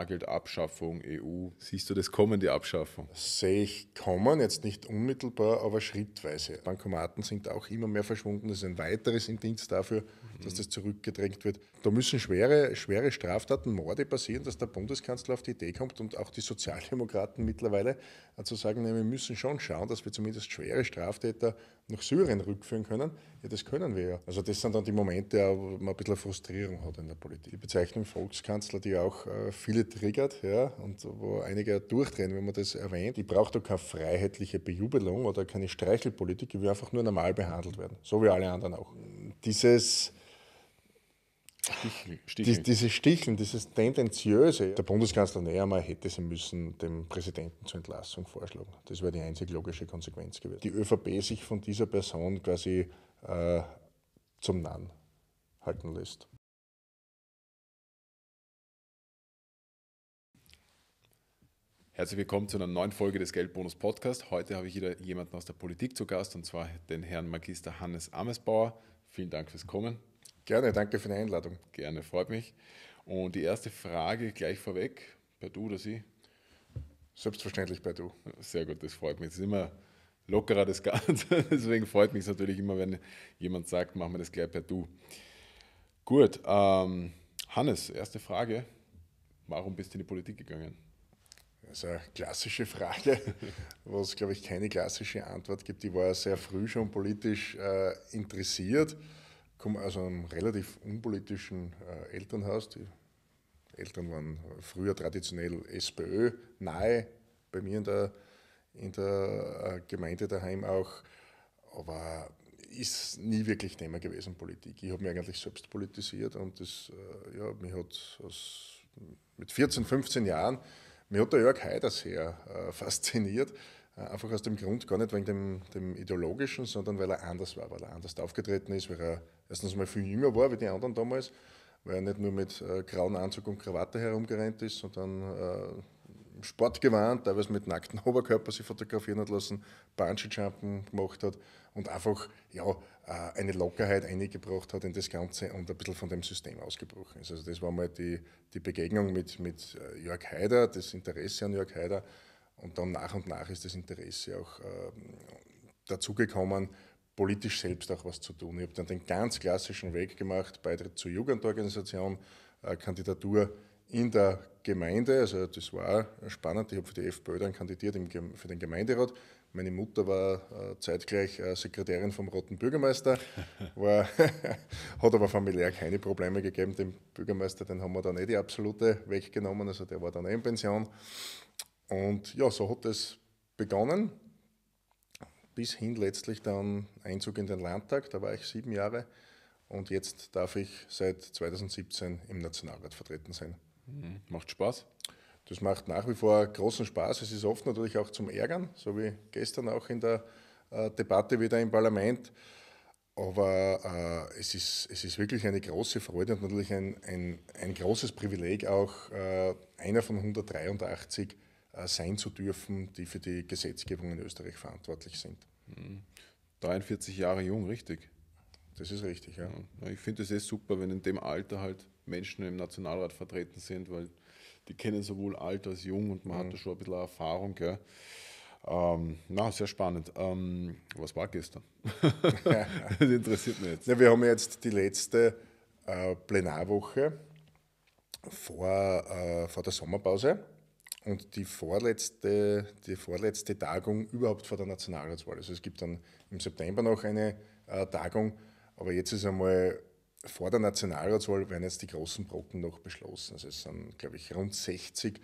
Bargeldabschaffung, EU. Siehst du das kommen, die Abschaffung? Sehe ich kommen, jetzt nicht unmittelbar, aber schrittweise. Bankomaten sind auch immer mehr verschwunden. Das ist ein weiteres Indiz dafür, mhm. dass das zurückgedrängt wird. Da müssen schwere, schwere Straftaten, Morde passieren, dass der Bundeskanzler auf die Idee kommt und auch die Sozialdemokraten mittlerweile äh, zu sagen, wir müssen schon schauen, dass wir zumindest schwere Straftäter nach Syrien rückführen können. Ja, das können wir ja. Also das sind dann die Momente, äh, wo man ein bisschen Frustrierung hat in der Politik. Die Bezeichnung Volkskanzler, die auch äh, viele triggert ja, und wo einige durchdrehen, wenn man das erwähnt. Ich brauche da keine freiheitliche Bejubelung oder keine Streichelpolitik, ich will einfach nur normal behandelt werden, so wie alle anderen auch. Dieses Sticheln. Sticheln. Dies, dieses Sticheln, dieses Tendenziöse. Der Bundeskanzler näher mal hätte sie müssen dem Präsidenten zur Entlassung vorschlagen. Das wäre die einzig logische Konsequenz gewesen. Die ÖVP sich von dieser Person quasi äh, zum Nann halten lässt. Herzlich willkommen zu einer neuen Folge des Geldbonus Podcast. Heute habe ich wieder jemanden aus der Politik zu Gast und zwar den Herrn Magister Hannes Amesbauer. Vielen Dank fürs Kommen. Gerne, danke für die Einladung. Gerne, freut mich. Und die erste Frage gleich vorweg, per du oder sie? Selbstverständlich per du. Sehr gut, das freut mich. Das ist immer lockerer das Ganze, deswegen freut mich es natürlich immer, wenn jemand sagt, machen wir das gleich per du. Gut, ähm, Hannes, erste Frage. Warum bist du in die Politik gegangen? also eine klassische Frage, wo es, glaube ich, keine klassische Antwort gibt. Ich war ja sehr früh schon politisch äh, interessiert, komme aus einem relativ unpolitischen äh, Elternhaus. Die Eltern waren früher traditionell SPÖ nahe, bei mir in der, in der äh, Gemeinde daheim auch, aber ist nie wirklich Thema gewesen, Politik. Ich habe mich eigentlich selbst politisiert und das, äh, ja, mich hat aus, mit 14, 15 Jahren mir hat der Jörg Haider sehr äh, fasziniert, äh, einfach aus dem Grund, gar nicht wegen dem, dem, Ideologischen, sondern weil er anders war, weil er anders aufgetreten ist, weil er erstens mal viel jünger war wie die anderen damals, weil er nicht nur mit äh, grauen Anzug und Krawatte herumgerannt ist, sondern äh, Sport gewarnt, teilweise mit nacktem Oberkörper sich fotografieren hat lassen, Bungee-Jumpen gemacht hat und einfach ja, äh, eine Lockerheit eingebracht hat in das Ganze und ein bisschen von dem System ausgebrochen ist. Also das war mal die, die Begegnung mit, mit äh, Jörg Haider, das Interesse an Jörg Haider und dann nach und nach ist das Interesse auch äh, dazugekommen, politisch selbst auch was zu tun. Ich habe dann den ganz klassischen Weg gemacht, Beitritt zur Jugendorganisation, äh, Kandidatur in der Gemeinde, also das war spannend, ich habe für die FPÖ dann kandidiert im, für den Gemeinderat, meine Mutter war äh, zeitgleich äh, Sekretärin vom Roten Bürgermeister, war, hat aber familiär keine Probleme gegeben. Dem Bürgermeister, den haben wir dann eh die absolute weggenommen, also der war dann eh in Pension. Und ja, so hat es begonnen, bis hin letztlich dann Einzug in den Landtag, da war ich sieben Jahre. Und jetzt darf ich seit 2017 im Nationalrat vertreten sein. Mhm. Macht Spaß? Das macht nach wie vor großen Spaß. Es ist oft natürlich auch zum Ärgern, so wie gestern auch in der äh, Debatte wieder im Parlament. Aber äh, es, ist, es ist wirklich eine große Freude und natürlich ein, ein, ein großes Privileg, auch äh, einer von 183 äh, sein zu dürfen, die für die Gesetzgebung in Österreich verantwortlich sind. 43 mhm. Jahre jung, richtig. Das ist richtig, ja. ja ich finde es eh super, wenn in dem Alter halt Menschen im Nationalrat vertreten sind, weil die kennen sowohl alt als jung und man mhm. hat da schon ein bisschen Erfahrung. Gell? Ähm, na, sehr spannend. Ähm, was war gestern? das interessiert mich jetzt. Ja, wir haben jetzt die letzte äh, Plenarwoche vor, äh, vor der Sommerpause und die vorletzte, die vorletzte Tagung überhaupt vor der Nationalratswahl. Also es gibt dann im September noch eine äh, Tagung, aber jetzt ist einmal vor der Nationalratswahl werden jetzt die großen Brocken noch beschlossen. Also es sind, glaube ich, rund 60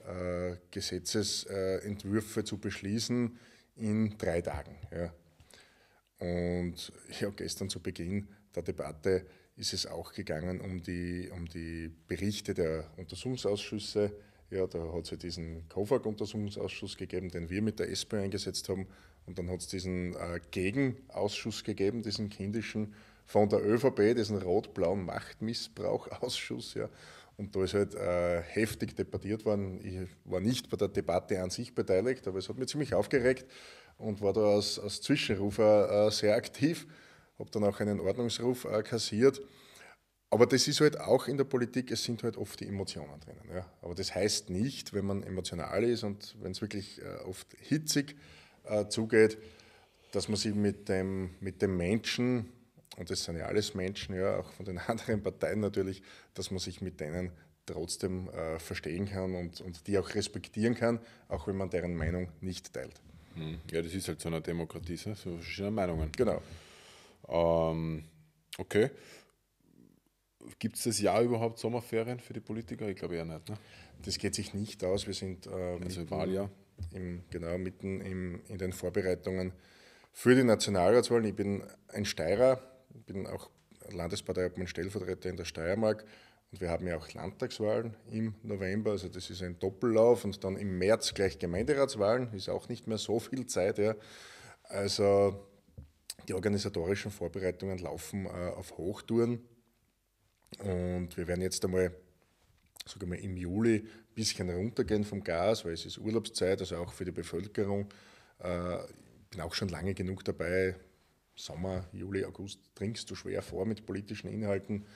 äh, Gesetzesentwürfe zu beschließen in drei Tagen. Ja. Und ja, gestern zu Beginn der Debatte ist es auch gegangen um die, um die Berichte der Untersuchungsausschüsse. Ja, da hat es ja diesen KOFAG-Untersuchungsausschuss gegeben, den wir mit der SPÖ eingesetzt haben. Und dann hat es diesen äh, Gegenausschuss gegeben, diesen kindischen von der ÖVP, diesen rot-blauen Machtmissbrauchausschuss. Ja. Und da ist halt äh, heftig debattiert worden. Ich war nicht bei der Debatte an sich beteiligt, aber es hat mich ziemlich aufgeregt und war da als, als Zwischenrufer äh, sehr aktiv. Habe dann auch einen Ordnungsruf äh, kassiert. Aber das ist halt auch in der Politik, es sind halt oft die Emotionen drinnen. Ja. Aber das heißt nicht, wenn man emotional ist und wenn es wirklich äh, oft hitzig äh, zugeht, dass man sich mit dem, mit dem Menschen und das sind ja alles Menschen, ja, auch von den anderen Parteien natürlich, dass man sich mit denen trotzdem äh, verstehen kann und, und die auch respektieren kann, auch wenn man deren Meinung nicht teilt. Hm. Ja, das ist halt so eine Demokratie, so verschiedene Meinungen. Genau. Ähm, okay. Gibt es das Jahr überhaupt Sommerferien für die Politiker? Ich glaube ja nicht. Ne? Das geht sich nicht aus. Wir sind äh, also mitten, Wahljahr. Im, genau, mitten im, in den Vorbereitungen für die Nationalratswahlen. Ich bin ein Steirer, ich bin auch Landesparteiobmann Stellvertreter in der Steiermark und wir haben ja auch Landtagswahlen im November, also das ist ein Doppellauf und dann im März gleich Gemeinderatswahlen, ist auch nicht mehr so viel Zeit. Ja. Also die organisatorischen Vorbereitungen laufen äh, auf Hochtouren und wir werden jetzt einmal sagen wir, im Juli ein bisschen runtergehen vom Gas, weil es ist Urlaubszeit, also auch für die Bevölkerung. Äh, ich äh, bin auch schon lange genug dabei, Sommer, Juli, August dringst du schwer vor mit politischen Inhalten.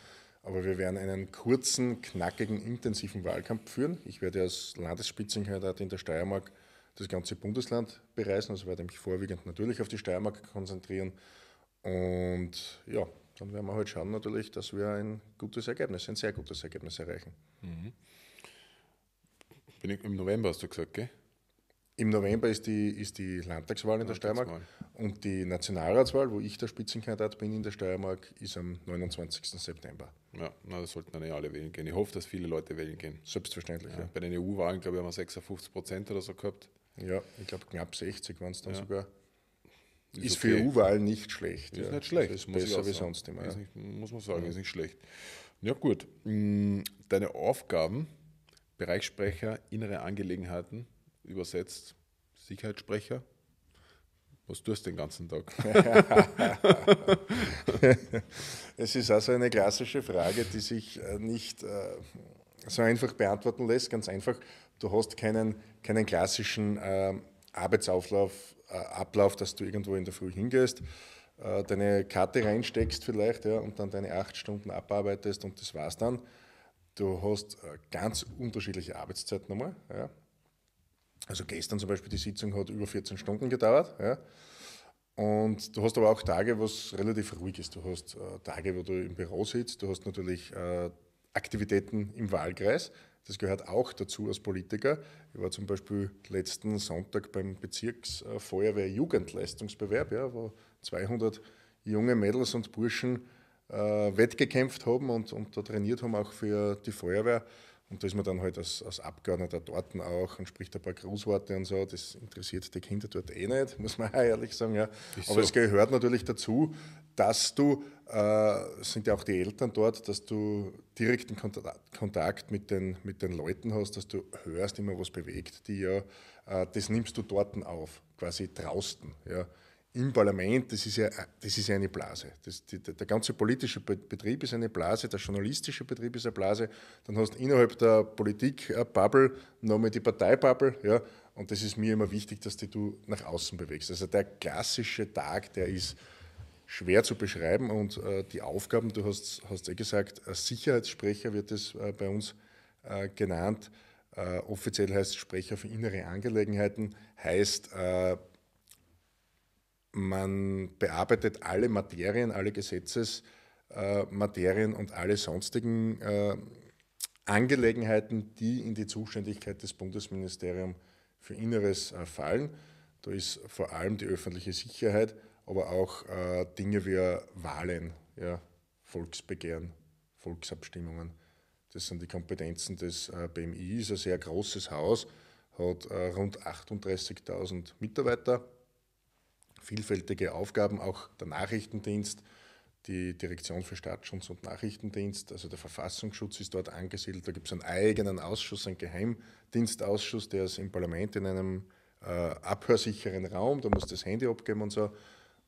Aber wir werden einen kurzen, knackigen, intensiven Wahlkampf führen. Ich werde als Landesspitzenkandidat in der Steiermark das ganze Bundesland bereisen, also werde mich vorwiegend natürlich auf die Steiermark konzentrieren. Und ja, dann werden wir halt schauen natürlich, dass wir ein gutes Ergebnis, ein sehr gutes Ergebnis erreichen. Mhm. Im November hast du gesagt, gell? Im November ist die, ist die Landtagswahl in der Steiermark und die Nationalratswahl, wo ich der Spitzenkandidat bin in der Steiermark, ist am 29. September. Ja, na, das sollten dann ja eh alle wählen gehen. Ich hoffe, dass viele Leute wählen gehen. Selbstverständlich. Ja. Ja. Bei den EU-Wahlen, glaube ich, haben wir 56 Prozent oder so gehabt. Ja, ich glaube knapp 60 waren es dann ja. sogar. Ist, ist okay. für EU-Wahlen nicht schlecht. Ist nicht schlecht. Also ist besser wie sonst immer. Nicht, muss man sagen, ist nicht schlecht. Ja, gut. Mm, deine Aufgaben, Bereichssprecher, innere Angelegenheiten, übersetzt Sicherheitssprecher. Was tust du den ganzen Tag? es ist also eine klassische Frage, die sich äh, nicht äh, so einfach beantworten lässt. Ganz einfach, du hast keinen, keinen klassischen äh, Arbeitsauflauf, Ablauf, dass du irgendwo in der Früh hingehst, deine Karte reinsteckst vielleicht ja, und dann deine acht Stunden abarbeitest und das war's dann. Du hast ganz unterschiedliche Arbeitszeiten nochmal. Ja. Also gestern zum Beispiel die Sitzung hat über 14 Stunden gedauert. Ja. Und du hast aber auch Tage, wo es relativ ruhig ist. Du hast äh, Tage, wo du im Büro sitzt, du hast natürlich äh, Aktivitäten im Wahlkreis. Das gehört auch dazu als Politiker. Ich war zum Beispiel letzten Sonntag beim Bezirksfeuerwehr Jugendleistungsbewerb, ja, wo 200 junge Mädels und Burschen äh, wettgekämpft haben und, und da trainiert haben, auch für die Feuerwehr. Und da ist man dann halt als, als Abgeordneter dort auch und spricht ein paar Grußworte und so. Das interessiert die Kinder dort eh nicht, muss man ehrlich sagen. Ja. Aber so. es gehört natürlich dazu, dass du, äh, sind ja auch die Eltern dort, dass du direkten Kontakt mit den, mit den Leuten hast, dass du hörst immer, was bewegt die ja. Äh, das nimmst du dort auf, quasi draußen. Ja im Parlament, das ist ja, das ist eine Blase. Das, die, der ganze politische Betrieb ist eine Blase, der journalistische Betrieb ist eine Blase. Dann hast du innerhalb der Politik-Bubble äh, nochmal die Parteibubble. Ja, und das ist mir immer wichtig, dass die du nach außen bewegst. Also der klassische Tag, der ist schwer zu beschreiben. Und äh, die Aufgaben, du hast, hast eh gesagt, Sicherheitssprecher wird es äh, bei uns äh, genannt. Äh, offiziell heißt Sprecher für innere Angelegenheiten, heißt äh, man bearbeitet alle Materien, alle Gesetzesmaterien äh, und alle sonstigen äh, Angelegenheiten, die in die Zuständigkeit des Bundesministeriums für Inneres äh, fallen. Da ist vor allem die öffentliche Sicherheit, aber auch Dinge wie Wahlen, ja, Volksbegehren, Volksabstimmungen. Das sind die Kompetenzen des BMI, ist ein sehr großes Haus, hat rund 38.000 Mitarbeiter vielfältige Aufgaben, auch der Nachrichtendienst, die Direktion für Staatsschutz und Nachrichtendienst, also der Verfassungsschutz ist dort angesiedelt. Da gibt es einen eigenen Ausschuss, einen Geheimdienstausschuss, der ist im Parlament in einem äh, abhörsicheren Raum, da muss das Handy abgeben und so.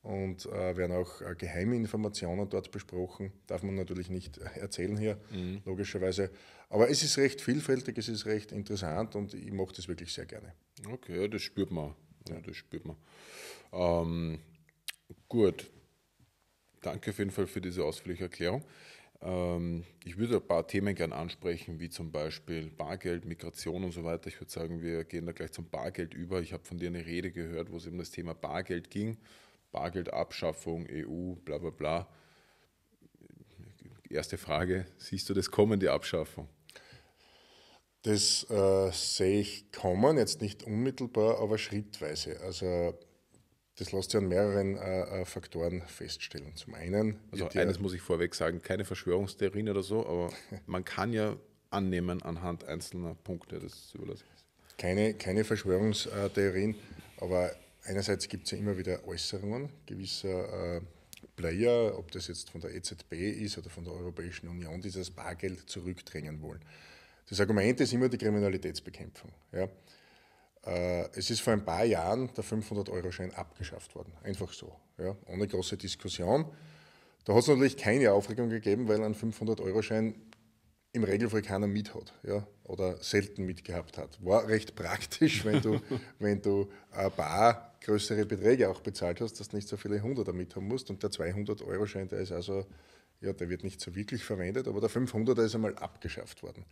Und äh, werden auch äh, geheime Informationen dort besprochen. Darf man natürlich nicht erzählen hier, mhm. logischerweise. Aber es ist recht vielfältig, es ist recht interessant und ich mache das wirklich sehr gerne. Okay, das spürt man ja, das spürt man. Ähm, gut, danke auf jeden Fall für diese ausführliche Erklärung. Ähm, ich würde ein paar Themen gerne ansprechen, wie zum Beispiel Bargeld, Migration und so weiter. Ich würde sagen, wir gehen da gleich zum Bargeld über. Ich habe von dir eine Rede gehört, wo es um das Thema Bargeld ging. Bargeldabschaffung, EU, bla bla bla. Erste Frage, siehst du das kommen, die Abschaffung? Das äh, sehe ich kommen, jetzt nicht unmittelbar, aber schrittweise. Also das lässt sich an mehreren äh, äh Faktoren feststellen. Zum einen. Also eines muss ich vorweg sagen, keine Verschwörungstheorien oder so, aber man kann ja annehmen anhand einzelner Punkte, das überlasse ich. Keine, keine Verschwörungstheorien, aber einerseits gibt es ja immer wieder Äußerungen gewisser äh, Player, ob das jetzt von der EZB ist oder von der Europäischen Union, die das Bargeld zurückdrängen wollen. Das Argument ist immer die Kriminalitätsbekämpfung. Ja. Äh, es ist vor ein paar Jahren der 500-Euro-Schein abgeschafft worden, einfach so, ja, ohne große Diskussion. Da hat es natürlich keine Aufregung gegeben, weil ein 500-Euro-Schein im Regelfall keiner mit hat ja, oder selten mitgehabt hat. War recht praktisch, wenn du, wenn du ein paar größere Beträge auch bezahlt hast, dass du nicht so viele Hunderter mit haben musst. Und der 200-Euro-Schein, der ist also, ja, der wird nicht so wirklich verwendet, aber der 500er ist einmal abgeschafft worden.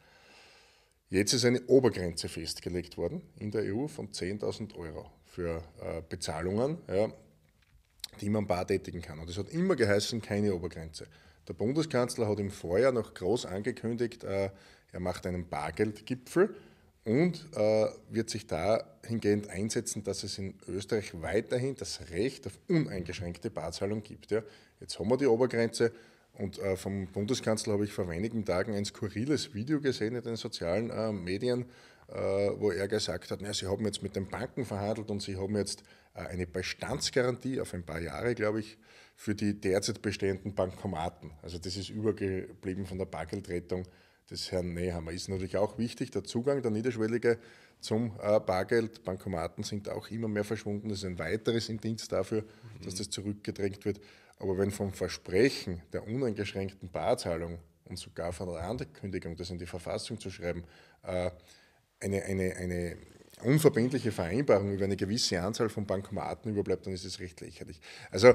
Jetzt ist eine Obergrenze festgelegt worden in der EU von 10.000 Euro für äh, Bezahlungen, die man bar tätigen kann. Und es hat immer geheißen, keine Obergrenze. Der Bundeskanzler hat im Vorjahr noch groß angekündigt, äh, er macht einen Bargeldgipfel und äh, wird sich dahingehend einsetzen, dass es in Österreich weiterhin das Recht auf uneingeschränkte Barzahlung gibt. Jetzt haben wir die Obergrenze. Und äh, vom Bundeskanzler habe ich vor wenigen Tagen ein skurriles Video gesehen in den sozialen äh, Medien, äh, wo er gesagt hat, na, sie haben jetzt mit den Banken verhandelt und sie haben jetzt äh, eine Bestandsgarantie auf ein paar Jahre, glaube ich, für die derzeit bestehenden Bankomaten. Also das ist übergeblieben von der Bargeldrettung des Herrn Nehammer. Ist natürlich auch wichtig, der Zugang der Niederschwellige zum äh, Bargeld, Bankomaten sind auch immer mehr verschwunden. Das ist ein weiteres Indiz dafür, mhm. dass das zurückgedrängt wird. Aber wenn vom Versprechen der uneingeschränkten Barzahlung und sogar von der Ankündigung, das in die Verfassung zu schreiben, äh, eine, eine, eine unverbindliche Vereinbarung über eine gewisse Anzahl von Bankomaten überbleibt, dann ist es recht lächerlich. Also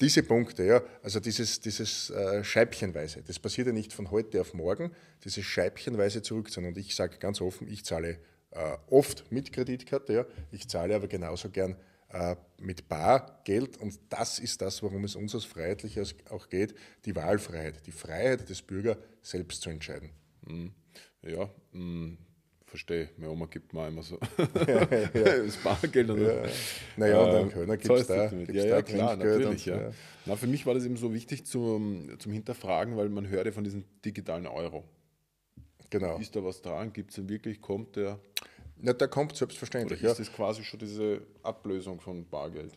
diese Punkte, ja, also dieses, dieses äh, Scheibchenweise, das passiert ja nicht von heute auf morgen, dieses Scheibchenweise zurückzahlen. Und ich sage ganz offen, ich zahle äh, oft mit Kreditkarte, ja, ich zahle aber genauso gern äh, mit Bargeld. Und das ist das, worum es uns als Freiheitliche auch geht, die Wahlfreiheit, die Freiheit des Bürgers, selbst zu entscheiden. Mhm. Ja, mhm. verstehe. Meine Oma gibt mir immer so ja, ja. das Bargeld. Und ja. Naja, und dann Kölner gibt es da, gibt's ja, da ja, klar, natürlich. Und, ja. Na, für mich war das eben so wichtig zum, zum Hinterfragen, weil man hörte von diesem digitalen Euro. Genau. Ist da was dran? Gibt es denn wirklich? Kommt der? Na, der kommt selbstverständlich. Oder ist ja. das quasi schon diese Ablösung von Bargeld?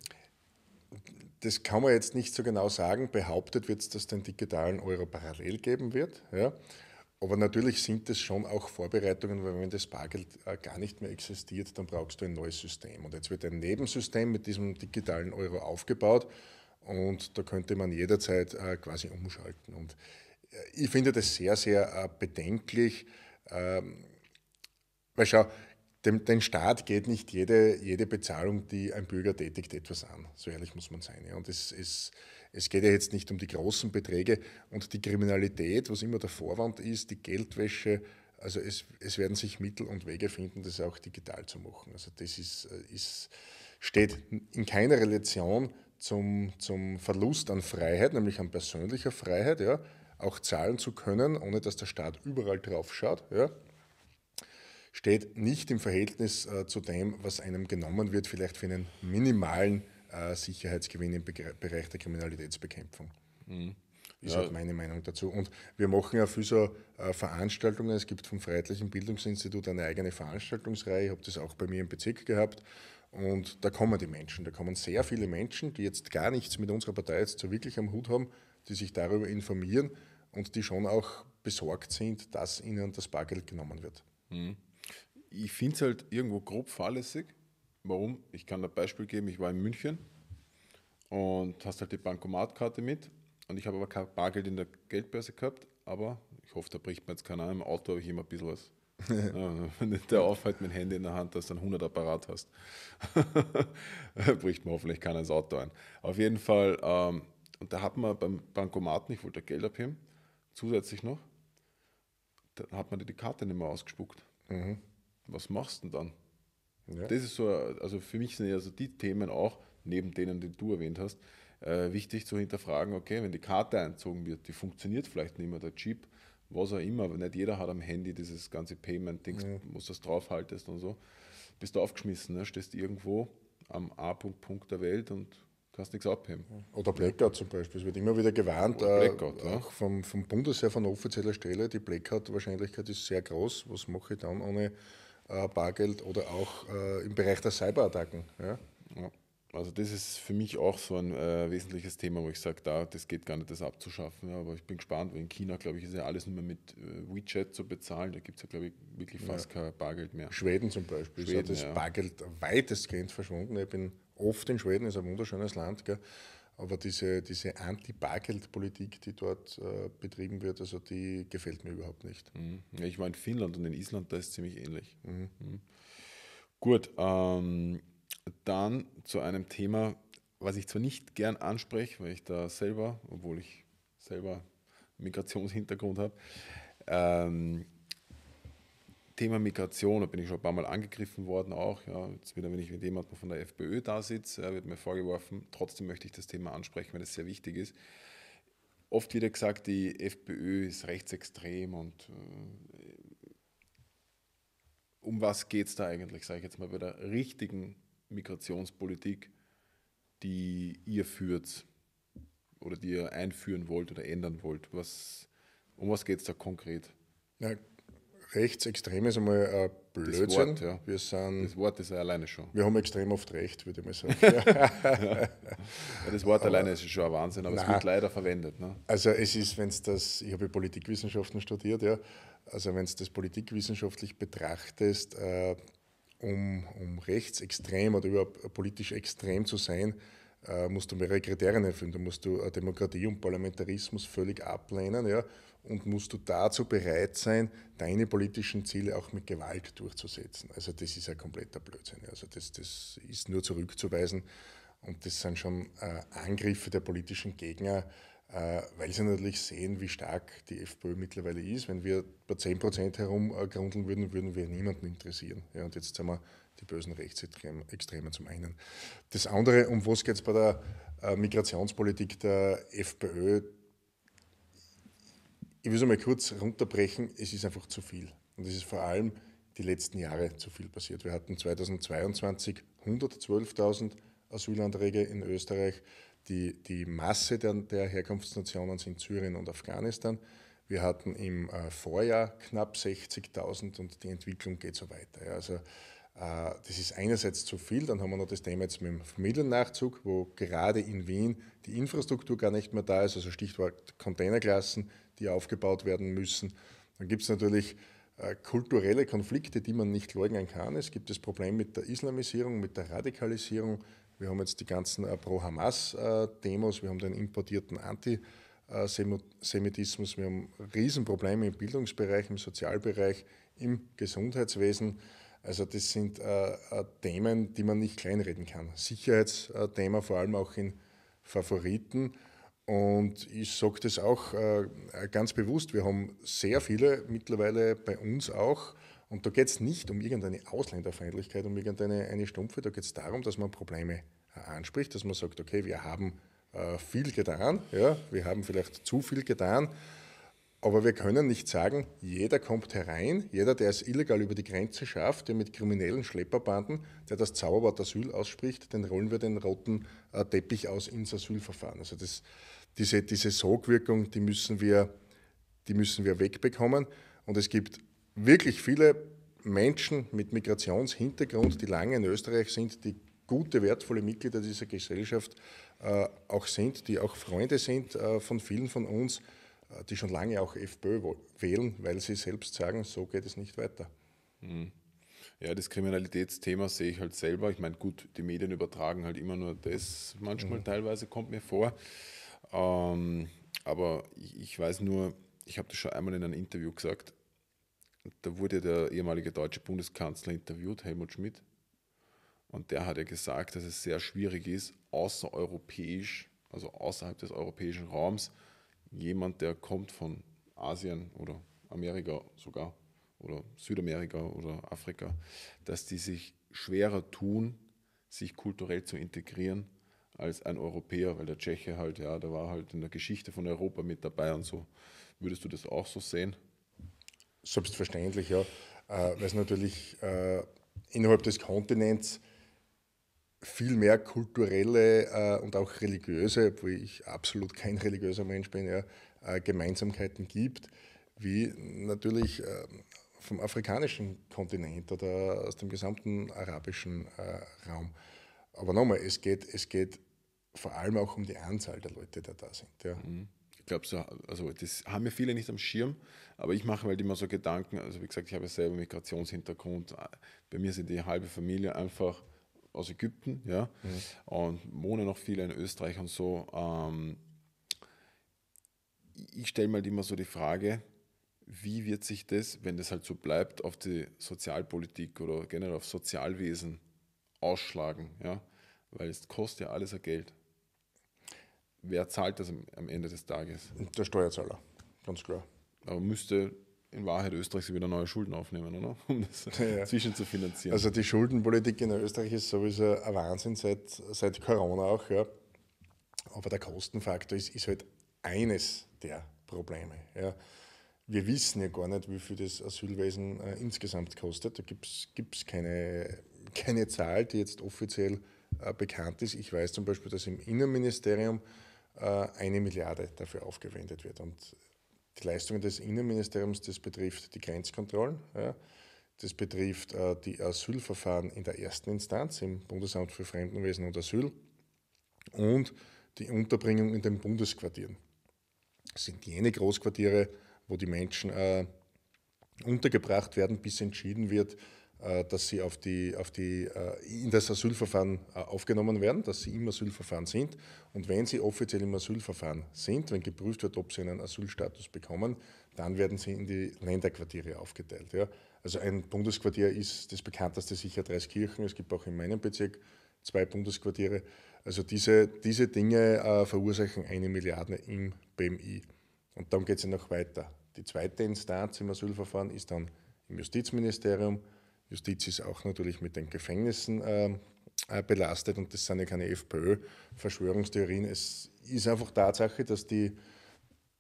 Das kann man jetzt nicht so genau sagen. Behauptet wird es, dass es den digitalen Euro parallel geben wird. Ja. Aber natürlich sind das schon auch Vorbereitungen, weil wenn das Bargeld äh, gar nicht mehr existiert, dann brauchst du ein neues System. Und jetzt wird ein Nebensystem mit diesem digitalen Euro aufgebaut und da könnte man jederzeit äh, quasi umschalten. Und äh, ich finde das sehr, sehr bedenklich. Ähm, weil schau, dem, den Staat geht nicht jede, jede Bezahlung, die ein Bürger tätigt, etwas an. So ehrlich muss man sein. Ja. Und es, es, es geht ja jetzt nicht um die großen Beträge und die Kriminalität, was immer der Vorwand ist, die Geldwäsche. Also es, es werden sich Mittel und Wege finden, das auch digital zu machen. Also das ist, äh, ist, steht in keiner Relation zum, zum Verlust an Freiheit, nämlich an persönlicher Freiheit, ja, auch zahlen zu können, ohne dass der Staat überall drauf schaut. Ja steht nicht im Verhältnis äh, zu dem, was einem genommen wird, vielleicht für einen minimalen äh, Sicherheitsgewinn im Be Bereich der Kriminalitätsbekämpfung. Mhm. Ist ja. halt meine Meinung dazu. Und wir machen ja für so äh, Veranstaltungen. Es gibt vom Freiheitlichen Bildungsinstitut eine eigene Veranstaltungsreihe. Ich habe das auch bei mir im Bezirk gehabt. Und da kommen die Menschen. Da kommen sehr viele Menschen, die jetzt gar nichts mit unserer Partei jetzt so wirklich am Hut haben, die sich darüber informieren und die schon auch besorgt sind, dass ihnen das Bargeld genommen wird. Mhm ich finde es halt irgendwo grob fahrlässig. Warum? Ich kann ein Beispiel geben. Ich war in München und hast halt die Bankomatkarte mit. Und ich habe aber kein Bargeld in der Geldbörse gehabt. Aber ich hoffe, da bricht mir jetzt keiner an. Im Auto habe ich immer ein bisschen was. wenn der aufhält mit Handy in der Hand, dass du einen 100 Apparat hast, bricht mir hoffentlich keiner ins Auto ein. Auf jeden Fall, ähm, und da hat man beim Bankomaten, ich wollte Geld abheben, zusätzlich noch, da hat man die Karte nicht mehr ausgespuckt. Mhm was machst du denn dann? Ja. Das ist so, also für mich sind ja so die Themen auch, neben denen, die du erwähnt hast, äh, wichtig zu hinterfragen, okay, wenn die Karte einzogen wird, die funktioniert vielleicht nicht mehr, der Chip, was auch immer, aber nicht jeder hat am Handy dieses ganze payment dings ja. muss das draufhaltest und so, bist du aufgeschmissen, ne? stehst irgendwo am A-Punkt Punkt der Welt und kannst nichts abheben. Oder Blackout zum Beispiel. Es wird immer wieder gewarnt, äh, Blackout, äh, ja. vom, vom Bundesheer von offizieller Stelle, die Blackout-Wahrscheinlichkeit ist sehr groß. Was mache ich dann ohne äh, Bargeld oder auch äh, im Bereich der Cyberattacken. Ja? ja. Also das ist für mich auch so ein äh, wesentliches Thema, wo ich sage, da, das geht gar nicht, das abzuschaffen. Ja, aber ich bin gespannt, weil in China, glaube ich, ist ja alles nur mehr mit äh, WeChat zu bezahlen. Da gibt es ja, glaube ich, wirklich fast ja. kein Bargeld mehr. Schweden zum Beispiel Schweden, ist ja das Bargeld weitestgehend verschwunden. Ich bin oft in Schweden, ist ein wunderschönes Land. Gell? Aber diese, diese anti politik die dort äh, betrieben wird, also die gefällt mir überhaupt nicht. Mhm. ich war in Finnland und in Island, da ist ziemlich ähnlich. Mhm. mhm. Gut, ähm, dann zu einem Thema, was ich zwar nicht gern anspreche, weil ich da selber, obwohl ich selber Migrationshintergrund habe, ähm, Thema Migration, da bin ich schon ein paar Mal angegriffen worden auch. Ja, jetzt wieder, wenn ich mit jemandem von der FPÖ da sitze, wird mir vorgeworfen, trotzdem möchte ich das Thema ansprechen, weil es sehr wichtig ist. Oft wieder gesagt, die FPÖ ist rechtsextrem und äh, um was geht es da eigentlich, sage ich jetzt mal, bei der richtigen Migrationspolitik, die ihr führt oder die ihr einführen wollt oder ändern wollt? Was, um was geht es da konkret? Ja, rechtsextrem ist einmal ein äh, Blödsinn. Das Wort, ja. wir sind, das Wort ist alleine schon. Wir haben extrem oft recht, würde ich mal sagen. ja. Das Wort aber, alleine ist schon ein Wahnsinn, aber nein, es wird leider verwendet. Ne? Also es ist, wenn es das, ich habe ja Politikwissenschaften studiert, ja, also wenn es das politikwissenschaftlich betrachtest, äh, um, um rechtsextrem oder überhaupt politisch extrem zu sein, äh, musst du mehrere Kriterien erfüllen. Da musst du äh, Demokratie und Parlamentarismus völlig ablehnen, ja und musst du dazu bereit sein, deine politischen Ziele auch mit Gewalt durchzusetzen. Also das ist ein kompletter Blödsinn. Also das, das ist nur zurückzuweisen und das sind schon äh, Angriffe der politischen Gegner, äh, weil sie natürlich sehen, wie stark die FPÖ mittlerweile ist. Wenn wir bei 10% herumgrundeln äh, würden, würden wir niemanden interessieren. Ja, und jetzt sind wir die bösen Rechtsextremen zum einen. Das andere, um was geht es bei der äh, Migrationspolitik der FPÖ? ich will es einmal kurz runterbrechen, es ist einfach zu viel. Und es ist vor allem die letzten Jahre zu viel passiert. Wir hatten 2022 112.000 Asylanträge in Österreich. Die, die Masse der, der Herkunftsnationen sind Syrien und Afghanistan. Wir hatten im äh, Vorjahr knapp 60.000 und die Entwicklung geht so weiter. Ja. Also, äh, das ist einerseits zu viel, dann haben wir noch das Thema jetzt mit dem Familiennachzug, wo gerade in Wien die Infrastruktur gar nicht mehr da ist, also Stichwort Containerklassen, die aufgebaut werden müssen. Dann gibt es natürlich äh, kulturelle Konflikte, die man nicht leugnen kann. Es gibt das Problem mit der Islamisierung, mit der Radikalisierung. Wir haben jetzt die ganzen äh, Pro-Hamas-Demos, äh, wir haben den importierten Antisemitismus, wir haben Riesenprobleme im Bildungsbereich, im Sozialbereich, im Gesundheitswesen. Also das sind Themen, die man nicht kleinreden kann. Sicherheitsthema vor allem auch in Favoriten. Und ich sage das auch äh, ganz bewusst, wir haben sehr viele mittlerweile bei uns auch, und da geht es nicht um irgendeine Ausländerfeindlichkeit, um irgendeine eine Stumpfe, da geht es darum, dass man Probleme äh, anspricht, dass man sagt, okay, wir haben äh, viel getan, ja, wir haben vielleicht zu viel getan, aber wir können nicht sagen, jeder kommt herein, jeder, der es illegal über die Grenze schafft, der mit kriminellen Schlepperbanden, der das Zauberwort Asyl ausspricht, den rollen wir den roten äh, Teppich aus ins Asylverfahren. Also das, diese, diese Sogwirkung, die müssen, wir, die müssen wir wegbekommen. Und es gibt wirklich viele Menschen mit Migrationshintergrund, die lange in Österreich sind, die gute, wertvolle Mitglieder dieser Gesellschaft äh, auch sind, die auch Freunde sind äh, von vielen von uns äh, die schon lange auch FPÖ wählen, weil sie selbst sagen, so geht es nicht weiter. Mhm. Ja, das Kriminalitätsthema sehe ich halt selber. Ich meine, gut, die Medien übertragen halt immer nur das, manchmal mhm. teilweise kommt mir vor. Ähm, aber ich, ich weiß nur, ich habe das schon einmal in einem Interview gesagt, da wurde der ehemalige deutsche Bundeskanzler interviewt, Helmut Schmidt, und der hat ja gesagt, dass es sehr schwierig ist, außereuropäisch, also außerhalb des europäischen Raums, jemand, der kommt von Asien oder Amerika sogar oder Südamerika oder Afrika, dass die sich schwerer tun, sich kulturell zu integrieren als ein Europäer, weil der Tscheche halt, ja, der war halt in der Geschichte von Europa mit dabei und so. Würdest du das auch so sehen? Selbstverständlich, ja. Äh, Weil es natürlich äh, innerhalb des Kontinents viel mehr kulturelle äh, und auch religiöse, obwohl ich absolut kein religiöser Mensch bin, ja, äh, Gemeinsamkeiten gibt, wie natürlich äh, vom afrikanischen Kontinent oder aus dem gesamten arabischen äh, Raum. Aber nochmal, es geht, es geht vor allem auch um die Anzahl der Leute, die da sind. Ja. Mhm. ich glaube, so, also das haben mir viele nicht am Schirm, aber ich mache mir halt immer so Gedanken. Also, wie gesagt, ich habe selber Migrationshintergrund. Bei mir sind die halbe Familie einfach aus Ägypten, ja, mhm. und wohne noch viele in Österreich und so. Ähm, ich stelle mal halt immer so die Frage, wie wird sich das, wenn das halt so bleibt, auf die Sozialpolitik oder generell auf Sozialwesen ausschlagen, ja? Weil es kostet ja alles ein Geld. Wer zahlt das am Ende des Tages? Der Steuerzahler, ganz klar. Aber müsste in Wahrheit Österreich wieder neue Schulden aufnehmen, oder? um das ja. zwischenzufinanzieren. Also die Schuldenpolitik in Österreich ist sowieso ein Wahnsinn seit, seit Corona auch. Ja. Aber der Kostenfaktor ist, ist halt eines der Probleme. Ja. Wir wissen ja gar nicht, wie viel das Asylwesen äh, insgesamt kostet. Da gibt es keine, keine Zahl, die jetzt offiziell äh, bekannt ist. Ich weiß zum Beispiel, dass im Innenministerium äh, eine Milliarde dafür aufgewendet wird. Und die Leistungen des Innenministeriums, das betrifft die Grenzkontrollen, ja, das betrifft äh, die Asylverfahren in der ersten Instanz im Bundesamt für Fremdenwesen und Asyl und die Unterbringung in den Bundesquartieren. Das sind jene Großquartiere, wo die Menschen äh, untergebracht werden, bis entschieden wird, äh, dass sie auf die, auf die, äh, in das Asylverfahren äh, aufgenommen werden, dass sie im Asylverfahren sind. Und wenn sie offiziell im Asylverfahren sind, wenn geprüft wird, ob sie einen Asylstatus bekommen, dann werden sie in die Länderquartiere aufgeteilt. Ja. Also ein Bundesquartier ist das bekannteste sicher Dreiskirchen. Es gibt auch in meinem Bezirk zwei Bundesquartiere. Also diese, diese Dinge äh, verursachen eine Milliarde im BMI. Und dann geht es ja noch weiter. Die zweite Instanz im Asylverfahren ist dann im Justizministerium Justiz ist auch natürlich mit den Gefängnissen ähm, äh, belastet und das sind ja keine FPÖ-Verschwörungstheorien. Es ist einfach Tatsache, dass, die,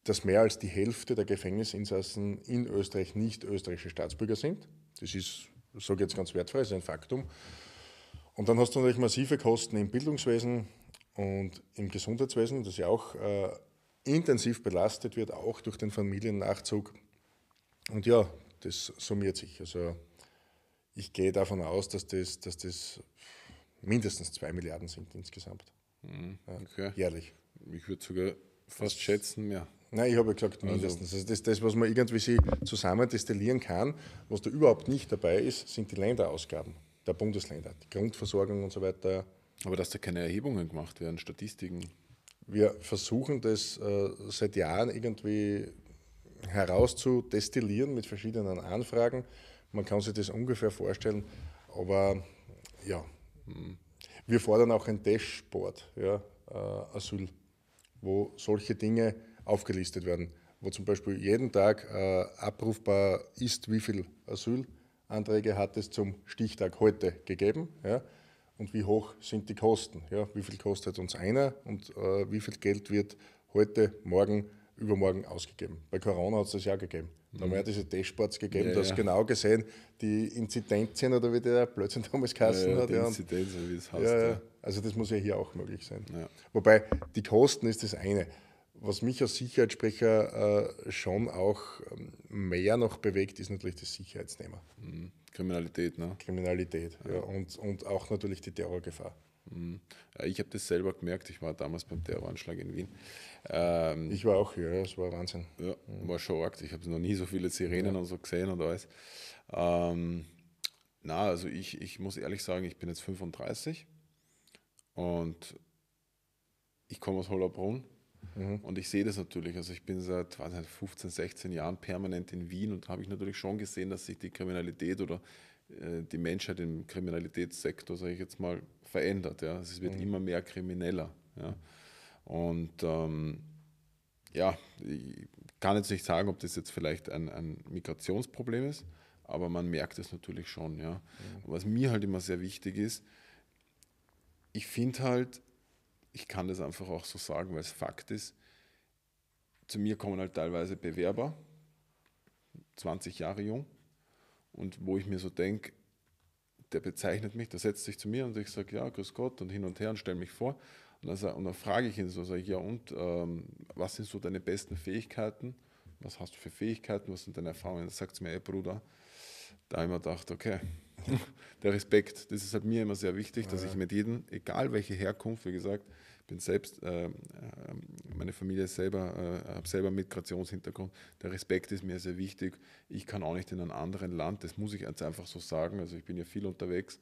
dass mehr als die Hälfte der Gefängnisinsassen in Österreich nicht österreichische Staatsbürger sind. Das ist, so jetzt ganz wertfrei, ist ein Faktum. Und dann hast du natürlich massive Kosten im Bildungswesen und im Gesundheitswesen, das ja auch äh, intensiv belastet wird, auch durch den Familiennachzug. Und ja, das summiert sich. Also ich gehe davon aus, dass das, dass das mindestens 2 Milliarden sind insgesamt. Mhm. Okay. jährlich. Ich würde sogar fast das schätzen, mehr. Nein, ich habe ja gesagt, also mindestens. Also, das, das, was man irgendwie sich zusammen destillieren kann, was da überhaupt nicht dabei ist, sind die Länderausgaben der Bundesländer, die Grundversorgung und so weiter. Aber dass da keine Erhebungen gemacht werden, Statistiken. Wir versuchen das äh, seit Jahren irgendwie herauszudestillieren mit verschiedenen Anfragen. Man kann sich das ungefähr vorstellen, aber ja, wir fordern auch ein Dashboard, ja, äh, Asyl, wo solche Dinge aufgelistet werden, wo zum Beispiel jeden Tag äh, abrufbar ist, wie viele Asylanträge hat es zum Stichtag heute gegeben. Ja, und wie hoch sind die Kosten? Ja, wie viel kostet uns einer und äh, wie viel Geld wird heute, morgen übermorgen ausgegeben. Bei Corona hat es das ja gegeben. Da haben wir mhm. ja diese Dashboards gegeben, ja, du hast ja. genau gesehen, die Inzidenzien oder wie der Blödsinn damals geheißen ja, ja, hat. Die ja, Inzidenz, wie es heißt. Ja, ja. Also das muss ja hier auch möglich sein. Wobei die Kosten ist das eine. Was mich als Sicherheitssprecher äh, schon auch ähm, mehr noch bewegt, ist natürlich das Sicherheitsthema. Mhm. Kriminalität, ne? Kriminalität, ja. Und, und auch natürlich die Terrorgefahr. Hm. Äh, ich habe das selber gemerkt, ich war damals beim Terroranschlag in Wien. Ähm, ich war auch hier, ja, es war Wahnsinn. Ja, mhm. war schon arg. Ich habe noch nie so viele Sirenen ja. und so gesehen und alles. Ähm, na, also ich, ich muss ehrlich sagen, ich bin jetzt 35 und ich komme aus Hollabrunn mhm. und ich sehe das natürlich. Also ich bin seit weiß 15, 16 Jahren permanent in Wien und habe ich natürlich schon gesehen, dass sich die Kriminalität oder äh, die Menschheit im Kriminalitätssektor, sage ich jetzt mal, verändert. Ja. Es wird mhm. immer mehr krimineller. Ja. Und ähm, ja, ich kann jetzt nicht sagen, ob das jetzt vielleicht ein, ein Migrationsproblem ist, aber man merkt es natürlich schon. Ja. Mhm. Was mir halt immer sehr wichtig ist, ich finde halt, ich kann das einfach auch so sagen, weil es Fakt ist, zu mir kommen halt teilweise Bewerber, 20 Jahre jung, und wo ich mir so denke, der bezeichnet mich, der setzt sich zu mir und ich sage, ja, grüß Gott und hin und her und stelle mich vor. Und, also, und dann frage ich ihn so, sage ich, ja und, ähm, was sind so deine besten Fähigkeiten? Was hast du für Fähigkeiten? Was sind deine Erfahrungen? Dann sagt es mir, ey Bruder, da habe ich mir gedacht, okay, der Respekt, das ist halt mir immer sehr wichtig, dass ich mit jedem, egal welche Herkunft, wie gesagt, bin selbst, äh, äh, meine Familie ist selber, äh, habe selber Migrationshintergrund. Der Respekt ist mir sehr wichtig. Ich kann auch nicht in einem anderen Land, das muss ich jetzt einfach so sagen. Also ich bin ja viel unterwegs,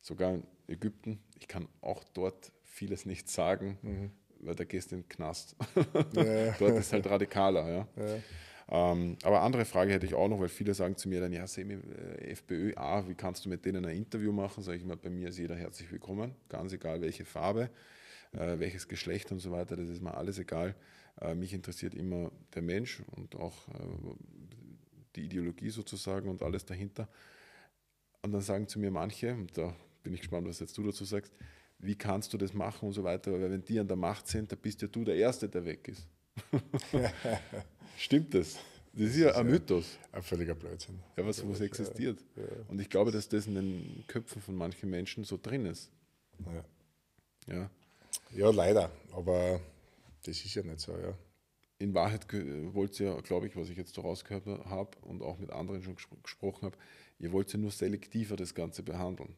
sogar in Ägypten. Ich kann auch dort vieles nicht sagen, mhm. weil da gehst du in den Knast. Ja. dort ist halt radikaler. Ja. ja. Ähm, aber andere Frage hätte ich auch noch, weil viele sagen zu mir dann, ja, Semi, äh, FPÖ, ah, wie kannst du mit denen ein Interview machen? Sage ich mal, bei mir ist jeder herzlich willkommen, ganz egal welche Farbe äh, welches Geschlecht und so weiter, das ist mir alles egal. Äh, mich interessiert immer der Mensch und auch äh, die Ideologie sozusagen und alles dahinter. Und dann sagen zu mir manche, und da bin ich gespannt, was jetzt du dazu sagst, wie kannst du das machen und so weiter, weil wenn die an der Macht sind, dann bist ja du der Erste, der weg ist. Stimmt das? Das ist ja ist ein Mythos. Ein völliger Blödsinn. Ja, was, was existiert. Ja, ja. Und ich glaube, dass das in den Köpfen von manchen Menschen so drin ist. Ja. ja. Ja, leider. Aber das ist ja nicht so, ja. In Wahrheit wollt ihr, glaube ich, was ich jetzt so rausgehört habe und auch mit anderen schon gespro gesprochen habe, ihr wollt ja nur selektiver das Ganze behandeln.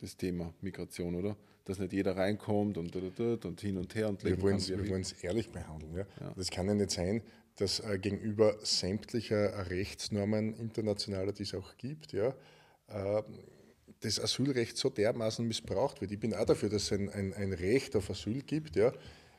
Das Thema Migration, oder? Dass nicht jeder reinkommt und, und hin und her und Wir wollen es ehrlich behandeln. Ja? ja? Das kann ja nicht sein, dass äh, gegenüber sämtlicher Rechtsnormen internationaler, die es auch gibt, ja, äh, das Asylrecht so dermaßen missbraucht wird. Ich bin auch dafür, dass es ein, ein, ein Recht auf Asyl gibt, ja,